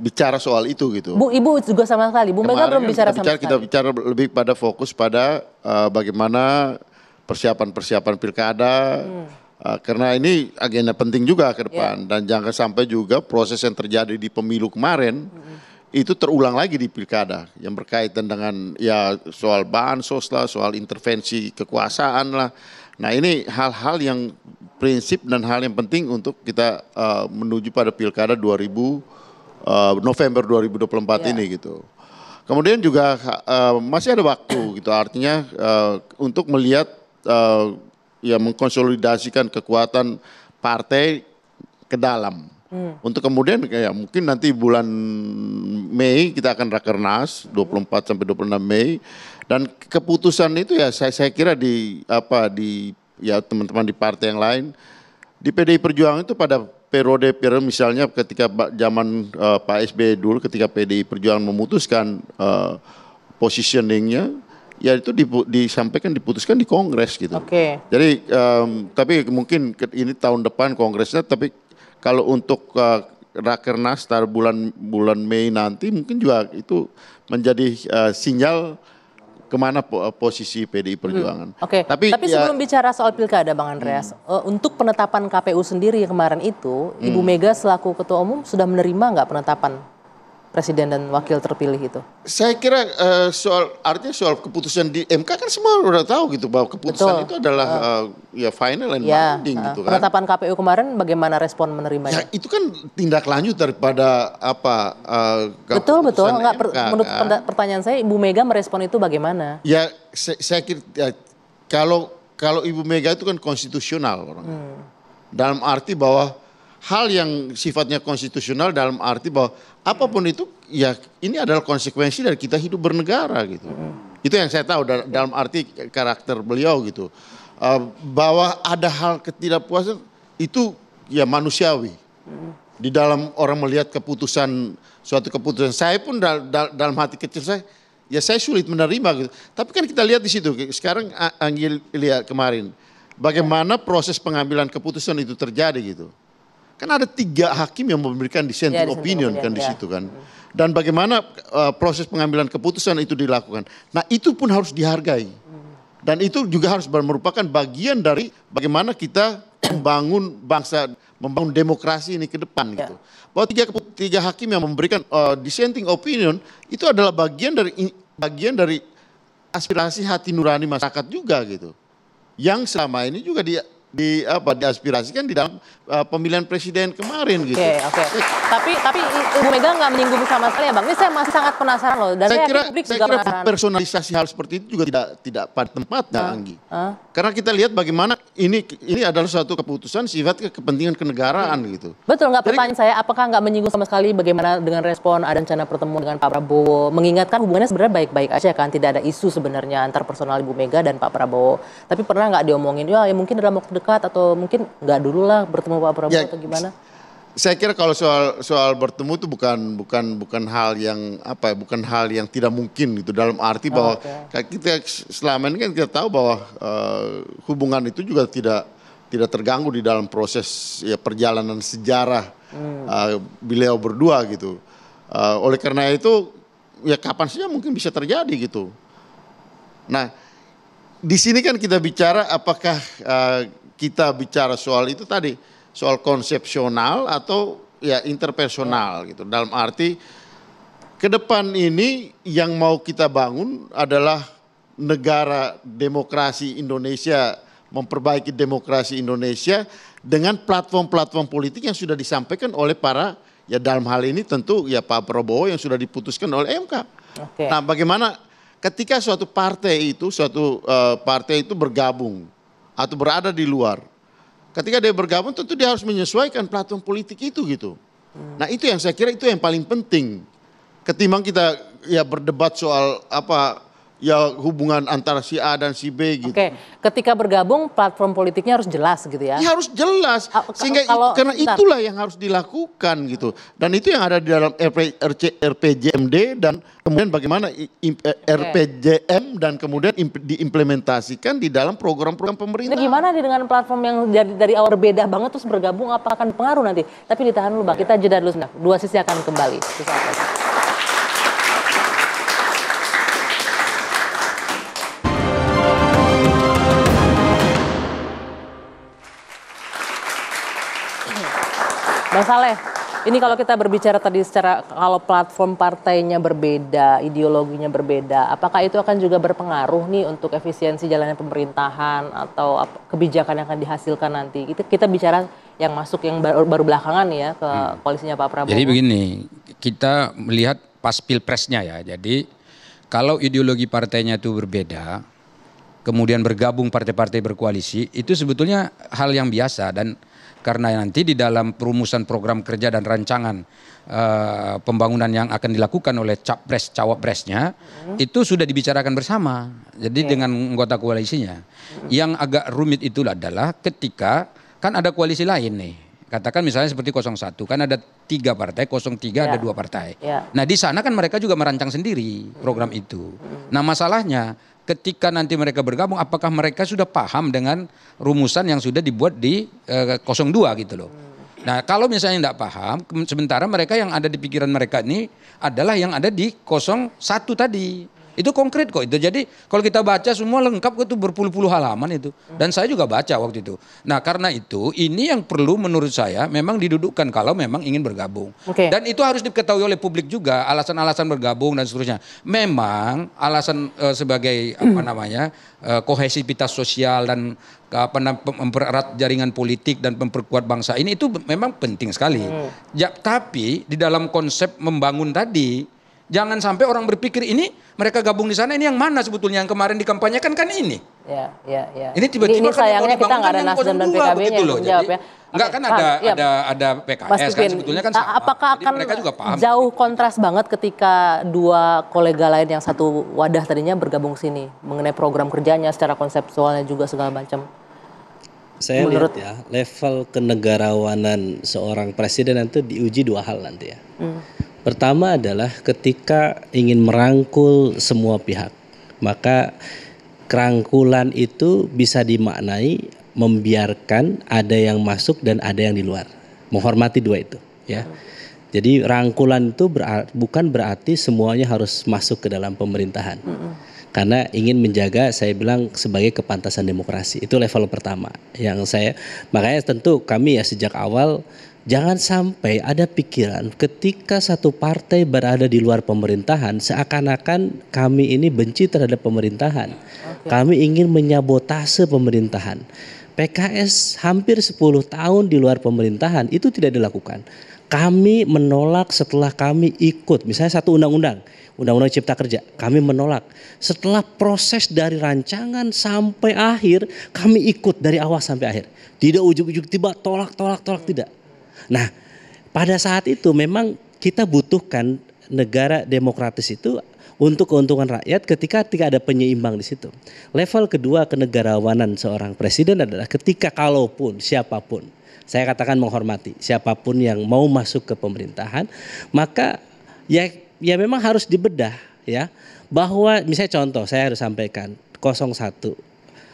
bicara soal itu gitu. Bu Ibu juga sama sekali. Bu Mega belum bicara kita bicara, sama sekali. Kita bicara lebih pada fokus pada uh, bagaimana persiapan-persiapan pilkada. Hmm. Uh, karena ini agenda penting juga ke depan yeah. dan jangan sampai juga proses yang terjadi di pemilu kemarin hmm. itu terulang lagi di pilkada yang berkaitan dengan ya soal bansos lah, soal intervensi kekuasaan lah Nah ini hal-hal yang prinsip dan hal yang penting untuk kita uh, menuju pada pilkada 2000 uh, November 2024 yeah. Iya. ini gitu. Kemudian juga uh, masih ada waktu gitu artinya uh, untuk melihat uh, ya mengkonsolidasikan kekuatan partai ke dalam. Hmm. Untuk kemudian kayak mungkin nanti bulan Mei kita akan rakernas 24 sampai 26 Mei dan keputusan itu ya saya, saya kira di apa di ya teman-teman di partai yang lain di PDI Perjuangan itu pada periode periode misalnya ketika zaman uh, Pak SBY dulu ketika PDI Perjuangan memutuskan uh, positioningnya ya itu dipu, disampaikan diputuskan di kongres gitu. Oke. Okay. Jadi um, tapi mungkin ini tahun depan kongresnya tapi kalau untuk uh, eh, rakernas tar bulan bulan Mei nanti mungkin juga itu menjadi uh, sinyal kemana eh, posisi PDI hmm, Perjuangan. Hmm, Oke. Okay. Tapi, Tapi ya, sebelum bicara soal pilkada, Bang Andreas, hmm. Eh, untuk penetapan KPU sendiri kemarin itu, hmm. Ibu Mega selaku Ketua Umum sudah menerima nggak penetapan presiden dan wakil terpilih itu? Saya kira uh, soal artinya soal keputusan di MK kan semua udah tahu gitu bahwa keputusan Betul. itu adalah uh, ya final and ya, binding uh, gitu kan. Penetapan KPU kemarin bagaimana respon menerima? Ya, itu kan tindak lanjut daripada apa uh, Betul betul. Enggak per, kan. menurut kan? pertanyaan saya Ibu Mega merespon itu bagaimana? Ya saya, saya kira ya, kalau kalau Ibu Mega itu kan konstitusional orang. Hmm. Dalam arti bahwa hal yang sifatnya konstitusional dalam arti bahwa apapun itu ya ini adalah konsekuensi dari kita hidup bernegara gitu. Hmm. Itu yang saya tahu dalam arti karakter beliau gitu. Eh, bahwa ada hal ketidakpuasan itu ya manusiawi. Hmm. Di dalam orang melihat keputusan suatu keputusan saya pun dalam hati kecil saya ya saya sulit menerima gitu. Tapi kan kita lihat di situ sekarang Anggi lihat kemarin bagaimana proses pengambilan keputusan itu terjadi gitu Kan ada tiga hakim yang memberikan dissenting ya, opinion, kan ya. di situ kan. Dan bagaimana uh, proses pengambilan keputusan itu dilakukan. Nah itu pun harus dihargai. Dan itu juga harus merupakan bagian dari bagaimana kita membangun bangsa, membangun demokrasi ini ke depan ya. gitu. Bahwa tiga, tiga hakim yang memberikan uh, dissenting opinion itu adalah bagian dari bagian dari aspirasi hati nurani masyarakat juga gitu. Yang selama ini juga dia di apa diaspirasikan di dalam uh, pemilihan presiden kemarin gitu. Oke, okay, oke. Okay. tapi tapi Ibu Mega nggak menyinggung sama sekali ya, Bang. Ini saya masih sangat penasaran loh dan saya, kira saya juga kira penasaran. personalisasi hal seperti itu juga tidak tidak pada tempatnya, huh? Ah, Anggi. Ah. Karena kita lihat bagaimana ini ini adalah suatu keputusan sifat kepentingan kenegaraan hmm. gitu. Betul nggak pertanyaan saya apakah nggak menyinggung sama sekali bagaimana dengan respon ada rencana pertemuan dengan Pak Prabowo mengingatkan hubungannya sebenarnya baik-baik aja kan tidak ada isu sebenarnya antar personal Ibu Mega dan Pak Prabowo. Tapi pernah nggak diomongin ya, ya mungkin dalam waktu dekat atau mungkin nggak dulu lah bertemu Pak Prabowo ya, atau gimana? Saya kira kalau soal soal bertemu itu bukan bukan bukan hal yang apa ya, bukan hal yang tidak mungkin gitu dalam arti oh, bahwa oh, okay. kita selama ini kan kita tahu bahwa uh, hubungan itu juga tidak tidak terganggu di dalam proses ya perjalanan sejarah hmm. uh, beliau berdua gitu. Uh, oleh karena itu ya kapan saja mungkin bisa terjadi gitu. Nah, di sini kan kita bicara apakah uh, kita bicara soal itu tadi, soal konsepsional atau ya interpersonal ya. gitu. Dalam arti ke depan ini yang mau kita bangun adalah negara demokrasi Indonesia, memperbaiki demokrasi Indonesia dengan platform-platform politik yang sudah disampaikan oleh para ya dalam hal ini tentu ya Pak Prabowo yang sudah diputuskan oleh MK. Okay. Nah, bagaimana ketika suatu partai itu suatu uh, partai itu bergabung atau berada di luar. Ketika dia bergabung tentu dia harus menyesuaikan platform politik itu gitu. Hmm. Nah itu yang saya kira itu yang paling penting. Ketimbang kita ya berdebat soal apa ya hubungan antara si A dan si B gitu. Oke, ketika bergabung platform politiknya harus jelas gitu ya. Ya harus jelas. A ah, Sehingga kalau, karena bentar. itulah yang harus dilakukan gitu. Dan itu yang ada di dalam RP, RC, RPJMD dan kemudian bagaimana eh, okay. RPJM dan kemudian imp, diimplementasikan di dalam program-program pemerintah. Ini nah, gimana nih dengan platform yang dari, dari awal beda banget terus bergabung apa akan pengaruh nanti? Tapi ditahan dulu Bang, kita jeda dulu sebentar. Dua sisi akan kembali. Sesaat lagi. Bang Saleh, ini kalau kita berbicara tadi secara kalau platform partainya berbeda, ideologinya berbeda, apakah itu akan juga berpengaruh nih untuk efisiensi jalannya pemerintahan atau kebijakan yang akan dihasilkan nanti? Kita, kita bicara yang masuk yang baru, baru belakangan ya ke hmm. koalisinya Pak Prabowo. Jadi begini, kita melihat pas pilpresnya ya. Jadi kalau ideologi partainya itu berbeda, kemudian bergabung partai-partai berkoalisi, itu sebetulnya hal yang biasa dan karena nanti di dalam perumusan program kerja dan rancangan uh, pembangunan yang akan dilakukan oleh capres cawapresnya hmm. itu sudah dibicarakan bersama jadi iya. dengan anggota koalisinya hmm. yang agak rumit itu adalah ketika kan ada koalisi lain nih katakan misalnya seperti 01 kan ada tiga partai 03 yeah. ada iya. dua partai yeah. nah di sana kan mereka juga merancang sendiri program hmm. itu hmm. nah masalahnya ketika nanti mereka bergabung apakah mereka sudah paham dengan rumusan yang sudah dibuat di uh, eh, 02 gitu loh. Nah kalau misalnya tidak paham sementara mereka yang ada di pikiran mereka ini adalah yang ada di 01 tadi. Itu konkret kok itu. Jadi kalau kita baca semua lengkap itu berpuluh-puluh halaman itu. Dan saya juga baca waktu itu. Nah karena itu ini yang perlu menurut saya memang didudukkan kalau memang ingin bergabung. Okay. Dan itu harus diketahui oleh publik juga alasan-alasan bergabung dan seterusnya. Memang alasan uh, sebagai apa namanya uh, kohesivitas sosial dan apa mempererat jaringan politik dan memperkuat bangsa ini itu memang penting sekali. Hmm. Ya, tapi di dalam konsep membangun tadi Jangan sampai orang berpikir ini mereka gabung di sana ini yang mana sebetulnya yang kemarin dikampanyekan kan ini. Ya, ya, ya. Ini tiba-tiba kan sayangnya kita nggak ada Nasdem dan PKB yang loh. Jawab, ya. Enggak kan ada iya. ada ada PKS Mas kan Pipin, kan sebetulnya kan sama. Apakah Jadi akan mereka juga paham. Jauh kontras banget ketika dua kolega lain yang satu wadah tadinya bergabung sini mengenai program kerjanya secara konseptualnya juga segala macam saya Menurut... lihat ya level kenegarawanan seorang presiden itu diuji dua hal nanti ya. Hmm. Pertama adalah ketika ingin merangkul semua pihak, maka kerangkulan itu bisa dimaknai membiarkan ada yang masuk dan ada yang di luar. Menghormati dua itu, ya. Jadi rangkulan itu berat, bukan berarti semuanya harus masuk ke dalam pemerintahan. Karena ingin menjaga saya bilang sebagai kepantasan demokrasi. Itu level pertama yang saya makanya tentu kami ya sejak awal Jangan sampai ada pikiran ketika satu partai berada di luar pemerintahan seakan-akan kami ini benci terhadap pemerintahan. Kami ingin menyabotase pemerintahan. PKS hampir 10 tahun di luar pemerintahan itu tidak dilakukan. Kami menolak setelah kami ikut misalnya satu undang-undang, undang-undang cipta kerja, kami menolak. Setelah proses dari rancangan sampai akhir, kami ikut dari awal sampai akhir. Tidak ujuk-ujuk tiba tolak tolak tolak tidak Nah, pada saat itu memang kita butuhkan negara demokratis itu untuk keuntungan rakyat ketika tidak ada penyeimbang di situ. Level kedua kenegarawanan seorang presiden adalah ketika kalaupun siapapun, saya katakan menghormati siapapun yang mau masuk ke pemerintahan, maka ya ya memang harus dibedah ya bahwa misalnya contoh saya harus sampaikan 01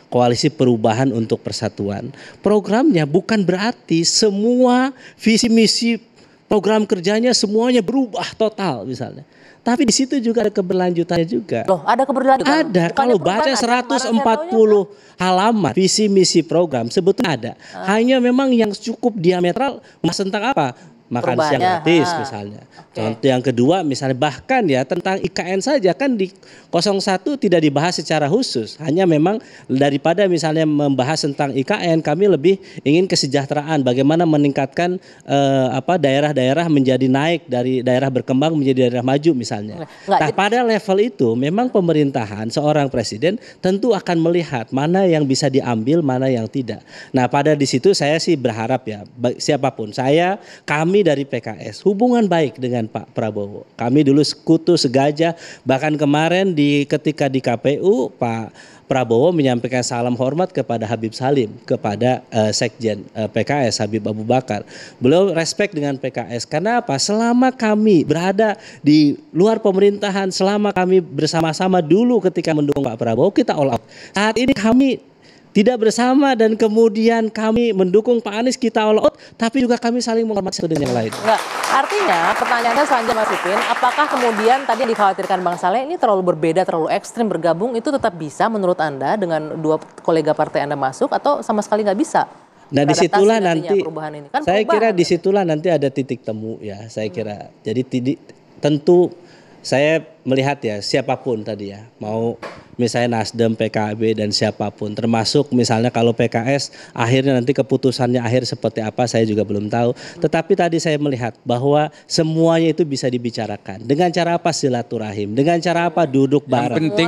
Koalisi Perubahan untuk Persatuan. Programnya bukan berarti semua visi misi program kerjanya semuanya berubah total misalnya. Tapi di situ juga ada keberlanjutannya juga. Loh, ada keberlanjutan. Ada. Bukan Kalau baca 140 halaman visi misi program sebetulnya ada. Ah. Hanya memang yang cukup diametral mas tentang apa? makan Perubahan. siang ya, gratis ha. misalnya. Okay. Contoh yang kedua misalnya bahkan ya tentang IKN saja kan di 01 tidak dibahas secara khusus. Hanya memang daripada misalnya membahas tentang IKN kami lebih ingin kesejahteraan bagaimana meningkatkan eh, apa daerah-daerah menjadi naik dari daerah berkembang menjadi daerah maju misalnya. nah, pada level itu memang pemerintahan seorang presiden tentu akan melihat mana yang bisa diambil, mana yang tidak. Nah, pada di situ saya sih berharap ya siapapun saya kami kami dari PKS hubungan baik dengan Pak Prabowo. Kami dulu sekutu segajah bahkan kemarin di ketika di KPU Pak Prabowo menyampaikan salam hormat kepada Habib Salim, kepada uh, Sekjen uh, eh, PKS Habib Abu Bakar. Beliau respect dengan PKS. Karena apa? Selama kami berada di luar pemerintahan, selama kami bersama-sama dulu ketika mendukung Pak Prabowo, kita all out. Saat ini kami tidak bersama dan kemudian kami mendukung Pak Anies kita all out tapi juga kami saling menghormati satu dengan yang lain. Nah, Artinya pertanyaannya selanjutnya Mas Ipin, apakah kemudian tadi yang dikhawatirkan Bang Saleh ini terlalu berbeda, terlalu ekstrim bergabung itu tetap bisa menurut Anda dengan dua kolega partai Anda masuk atau sama sekali nggak bisa? Nah disitulah nanti perubahan ini. Kan saya perubahan. kira ya. disitulah nanti ada titik temu ya saya kira. Jadi tidi, tentu saya melihat ya siapapun tadi ya mau misalnya Nasdem, PKB dan siapapun. Termasuk misalnya kalau PKS akhirnya nanti keputusannya akhir seperti apa saya juga belum tahu. Tetapi tadi saya melihat bahwa semuanya itu bisa dibicarakan. Dengan cara apa silaturahim? Dengan cara apa duduk bareng? Yang penting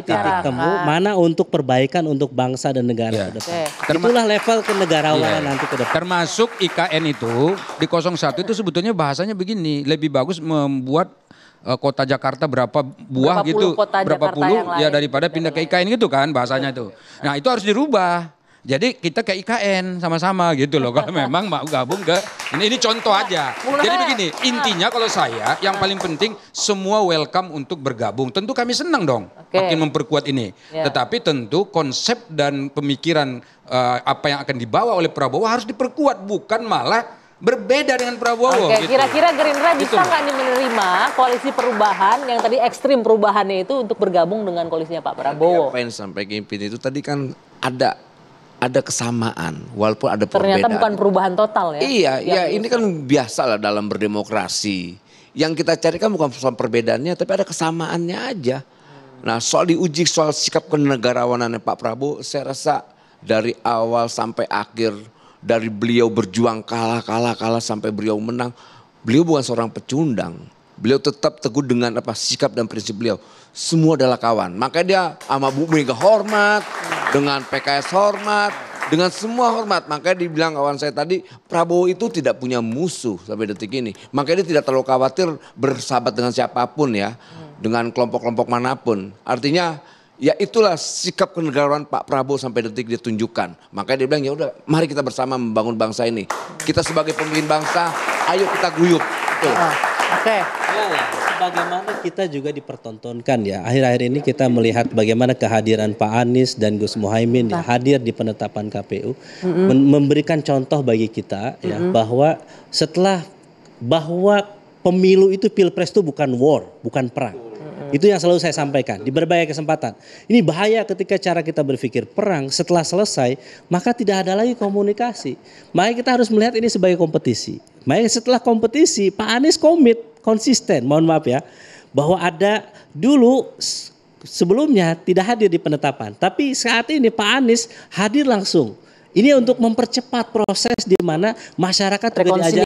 titik temu mana untuk perbaikan untuk bangsa dan negara yeah. ke depan. Itulah level kenegarawanan yeah. nanti ke depan. Termasuk IKN itu di 01 itu sebetulnya bahasanya begini, lebih bagus membuat uh, kota Jakarta berapa buah berapa gitu, kota berapa Jakarta puluh ya lain. daripada iya, pindah ke IKN iya. gitu kan bahasanya itu Nah itu harus dirubah. Jadi kita ke IKN sama-sama gitu loh kalau memang mau gabung ke ini ini contoh iya, aja. Jadi begini, intinya kalau saya yang paling penting semua welcome untuk bergabung. Tentu kami senang dong okay. makin memperkuat ini. Yeah. Tetapi tentu konsep dan pemikiran uh, apa yang akan dibawa oleh Prabowo harus diperkuat bukan malah berbeda dengan Prabowo. Oke, gitu. kira-kira Gerindra gitu. bisa nggak gitu. menerima koalisi perubahan yang tadi ekstrim perubahannya itu untuk bergabung dengan koalisinya Pak Prabowo? Apa yang sampai Pin itu tadi kan ada ada kesamaan walaupun ada perbedaan. Ternyata bukan perubahan total ya. Iya, ya ini kan biasa lah dalam berdemokrasi. Yang kita cari kan bukan soal perbedaannya tapi ada kesamaannya aja. Nah, soal diuji soal sikap kenegarawanannya Pak Prabowo saya rasa dari awal sampai akhir dari beliau berjuang kalah kalah kalah sampai beliau menang. Beliau bukan seorang pecundang. Beliau tetap teguh dengan apa sikap dan prinsip beliau. Semua adalah kawan. Makanya dia sama Bu Mega hormat, dengan PKS hormat, dengan semua hormat. Makanya dibilang kawan saya tadi, Prabowo itu tidak punya musuh sampai detik ini. Makanya dia tidak terlalu khawatir bersahabat dengan siapapun ya, dengan kelompok-kelompok manapun. Artinya Ya itulah sikap kenegarawan Pak Prabowo sampai detik ditunjukkan. tunjukkan. Makanya dia bilang ya udah mari kita bersama membangun bangsa ini. Kita sebagai pemimpin bangsa, ayo kita guyup. Ah, oke. okay. Ya, bagaimana kita juga dipertontonkan ya. Akhir-akhir ini kita melihat bagaimana kehadiran Pak Anies dan Gus Muhaimin ya, nah. hadir di penetapan KPU mm-hmm. memberikan contoh bagi kita mm-hmm. bahwa setelah bahwa pemilu itu pilpres itu bukan war, bukan perang. Hmm. Itu yang selalu saya sampaikan di berbagai kesempatan. Ini bahaya ketika cara kita berpikir perang setelah selesai maka tidak ada lagi komunikasi. Makanya kita harus melihat ini sebagai kompetisi. Makanya setelah kompetisi Pak Anies komit konsisten, mohon maaf ya, bahwa ada dulu sebelumnya tidak hadir di penetapan, tapi saat ini Pak Anies hadir langsung. Ini untuk mempercepat proses di mana masyarakat juga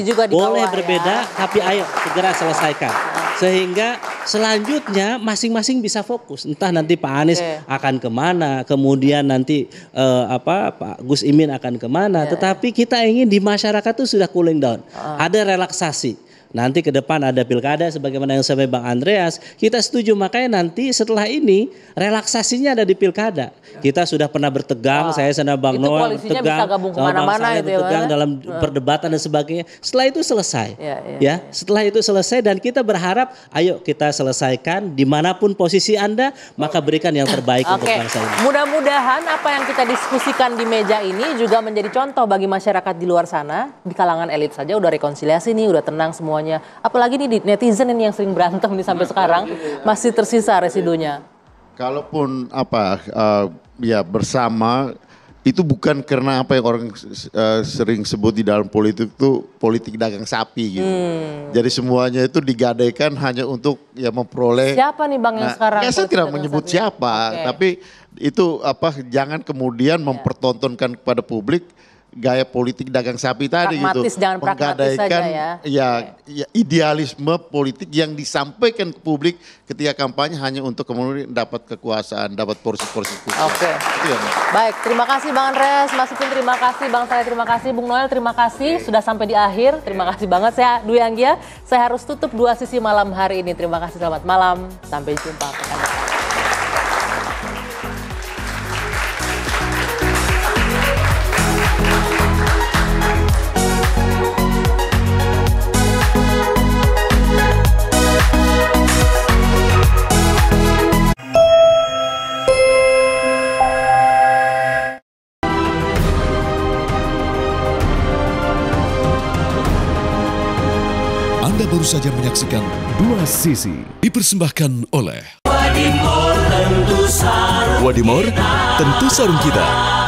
juga di bawah, Boleh ya. berbeda, ya. tapi ayo segera selesaikan. Sehingga selanjutnya masing-masing bisa fokus. Entah nanti Pak Anies okay. akan kemana, kemudian nanti uh, apa Pak Gus Imin akan kemana. Yeah, iya. Tetapi kita ingin di masyarakat itu sudah cooling down, uh. ada relaksasi Nanti ke depan ada pilkada sebagaimana yang sampai Bang Andreas, kita setuju makanya nanti setelah ini relaksasinya ada di pilkada. Kita sudah pernah bertegang, Wah, saya sana Bang Noel bertegang, bisa gabung sama Bang itu ya, bertegang ya, dalam ya. perdebatan dan sebagainya. Setelah itu selesai. Iya, iya, ya, ya, ya, setelah itu selesai dan kita berharap ayo kita selesaikan dimanapun posisi Anda, maka berikan yang terbaik okay. untuk bangsa ini. Mudah-mudahan apa yang kita diskusikan di meja ini juga menjadi contoh bagi masyarakat di luar sana, di kalangan elit saja udah rekonsiliasi nih, udah tenang semua semuanya. Apalagi ini netizen ini yang sering berantem nih sampai nah, sekarang iya, iya. masih tersisa iya. residunya. Kalaupun apa uh, ya bersama itu bukan karena apa yang orang uh, sering sebut di dalam politik itu politik dagang sapi gitu. Hmm. Jadi semuanya itu digadaikan hanya untuk ya memperoleh Siapa nih Bang yang nah, sekarang? Ya saya tidak menyebut sapi. siapa, okay. tapi itu apa jangan kemudian yeah. mempertontonkan kepada publik gaya politik dagang sapi tadi gitu. pragmatis gitu. Jangan pragmatis saja ya. Ya, okay. ya idealisme politik yang disampaikan ke publik ketika kampanye hanya untuk kemudian dapat kekuasaan, dapat porsi-porsi Oke. Okay. Ya, Baik, terima kasih Bang Andres, Mas Upin terima kasih, Bang Saleh terima kasih, Bung Noel terima kasih okay. sudah sampai di akhir. Terima iya. kasih banget saya Dwi Anggia. Saya harus tutup dua sisi malam hari ini. Terima kasih selamat malam. Sampai jumpa pekan depan. baru saja menyaksikan Dua Sisi dipersembahkan oleh Wadimor tentu sarung kita.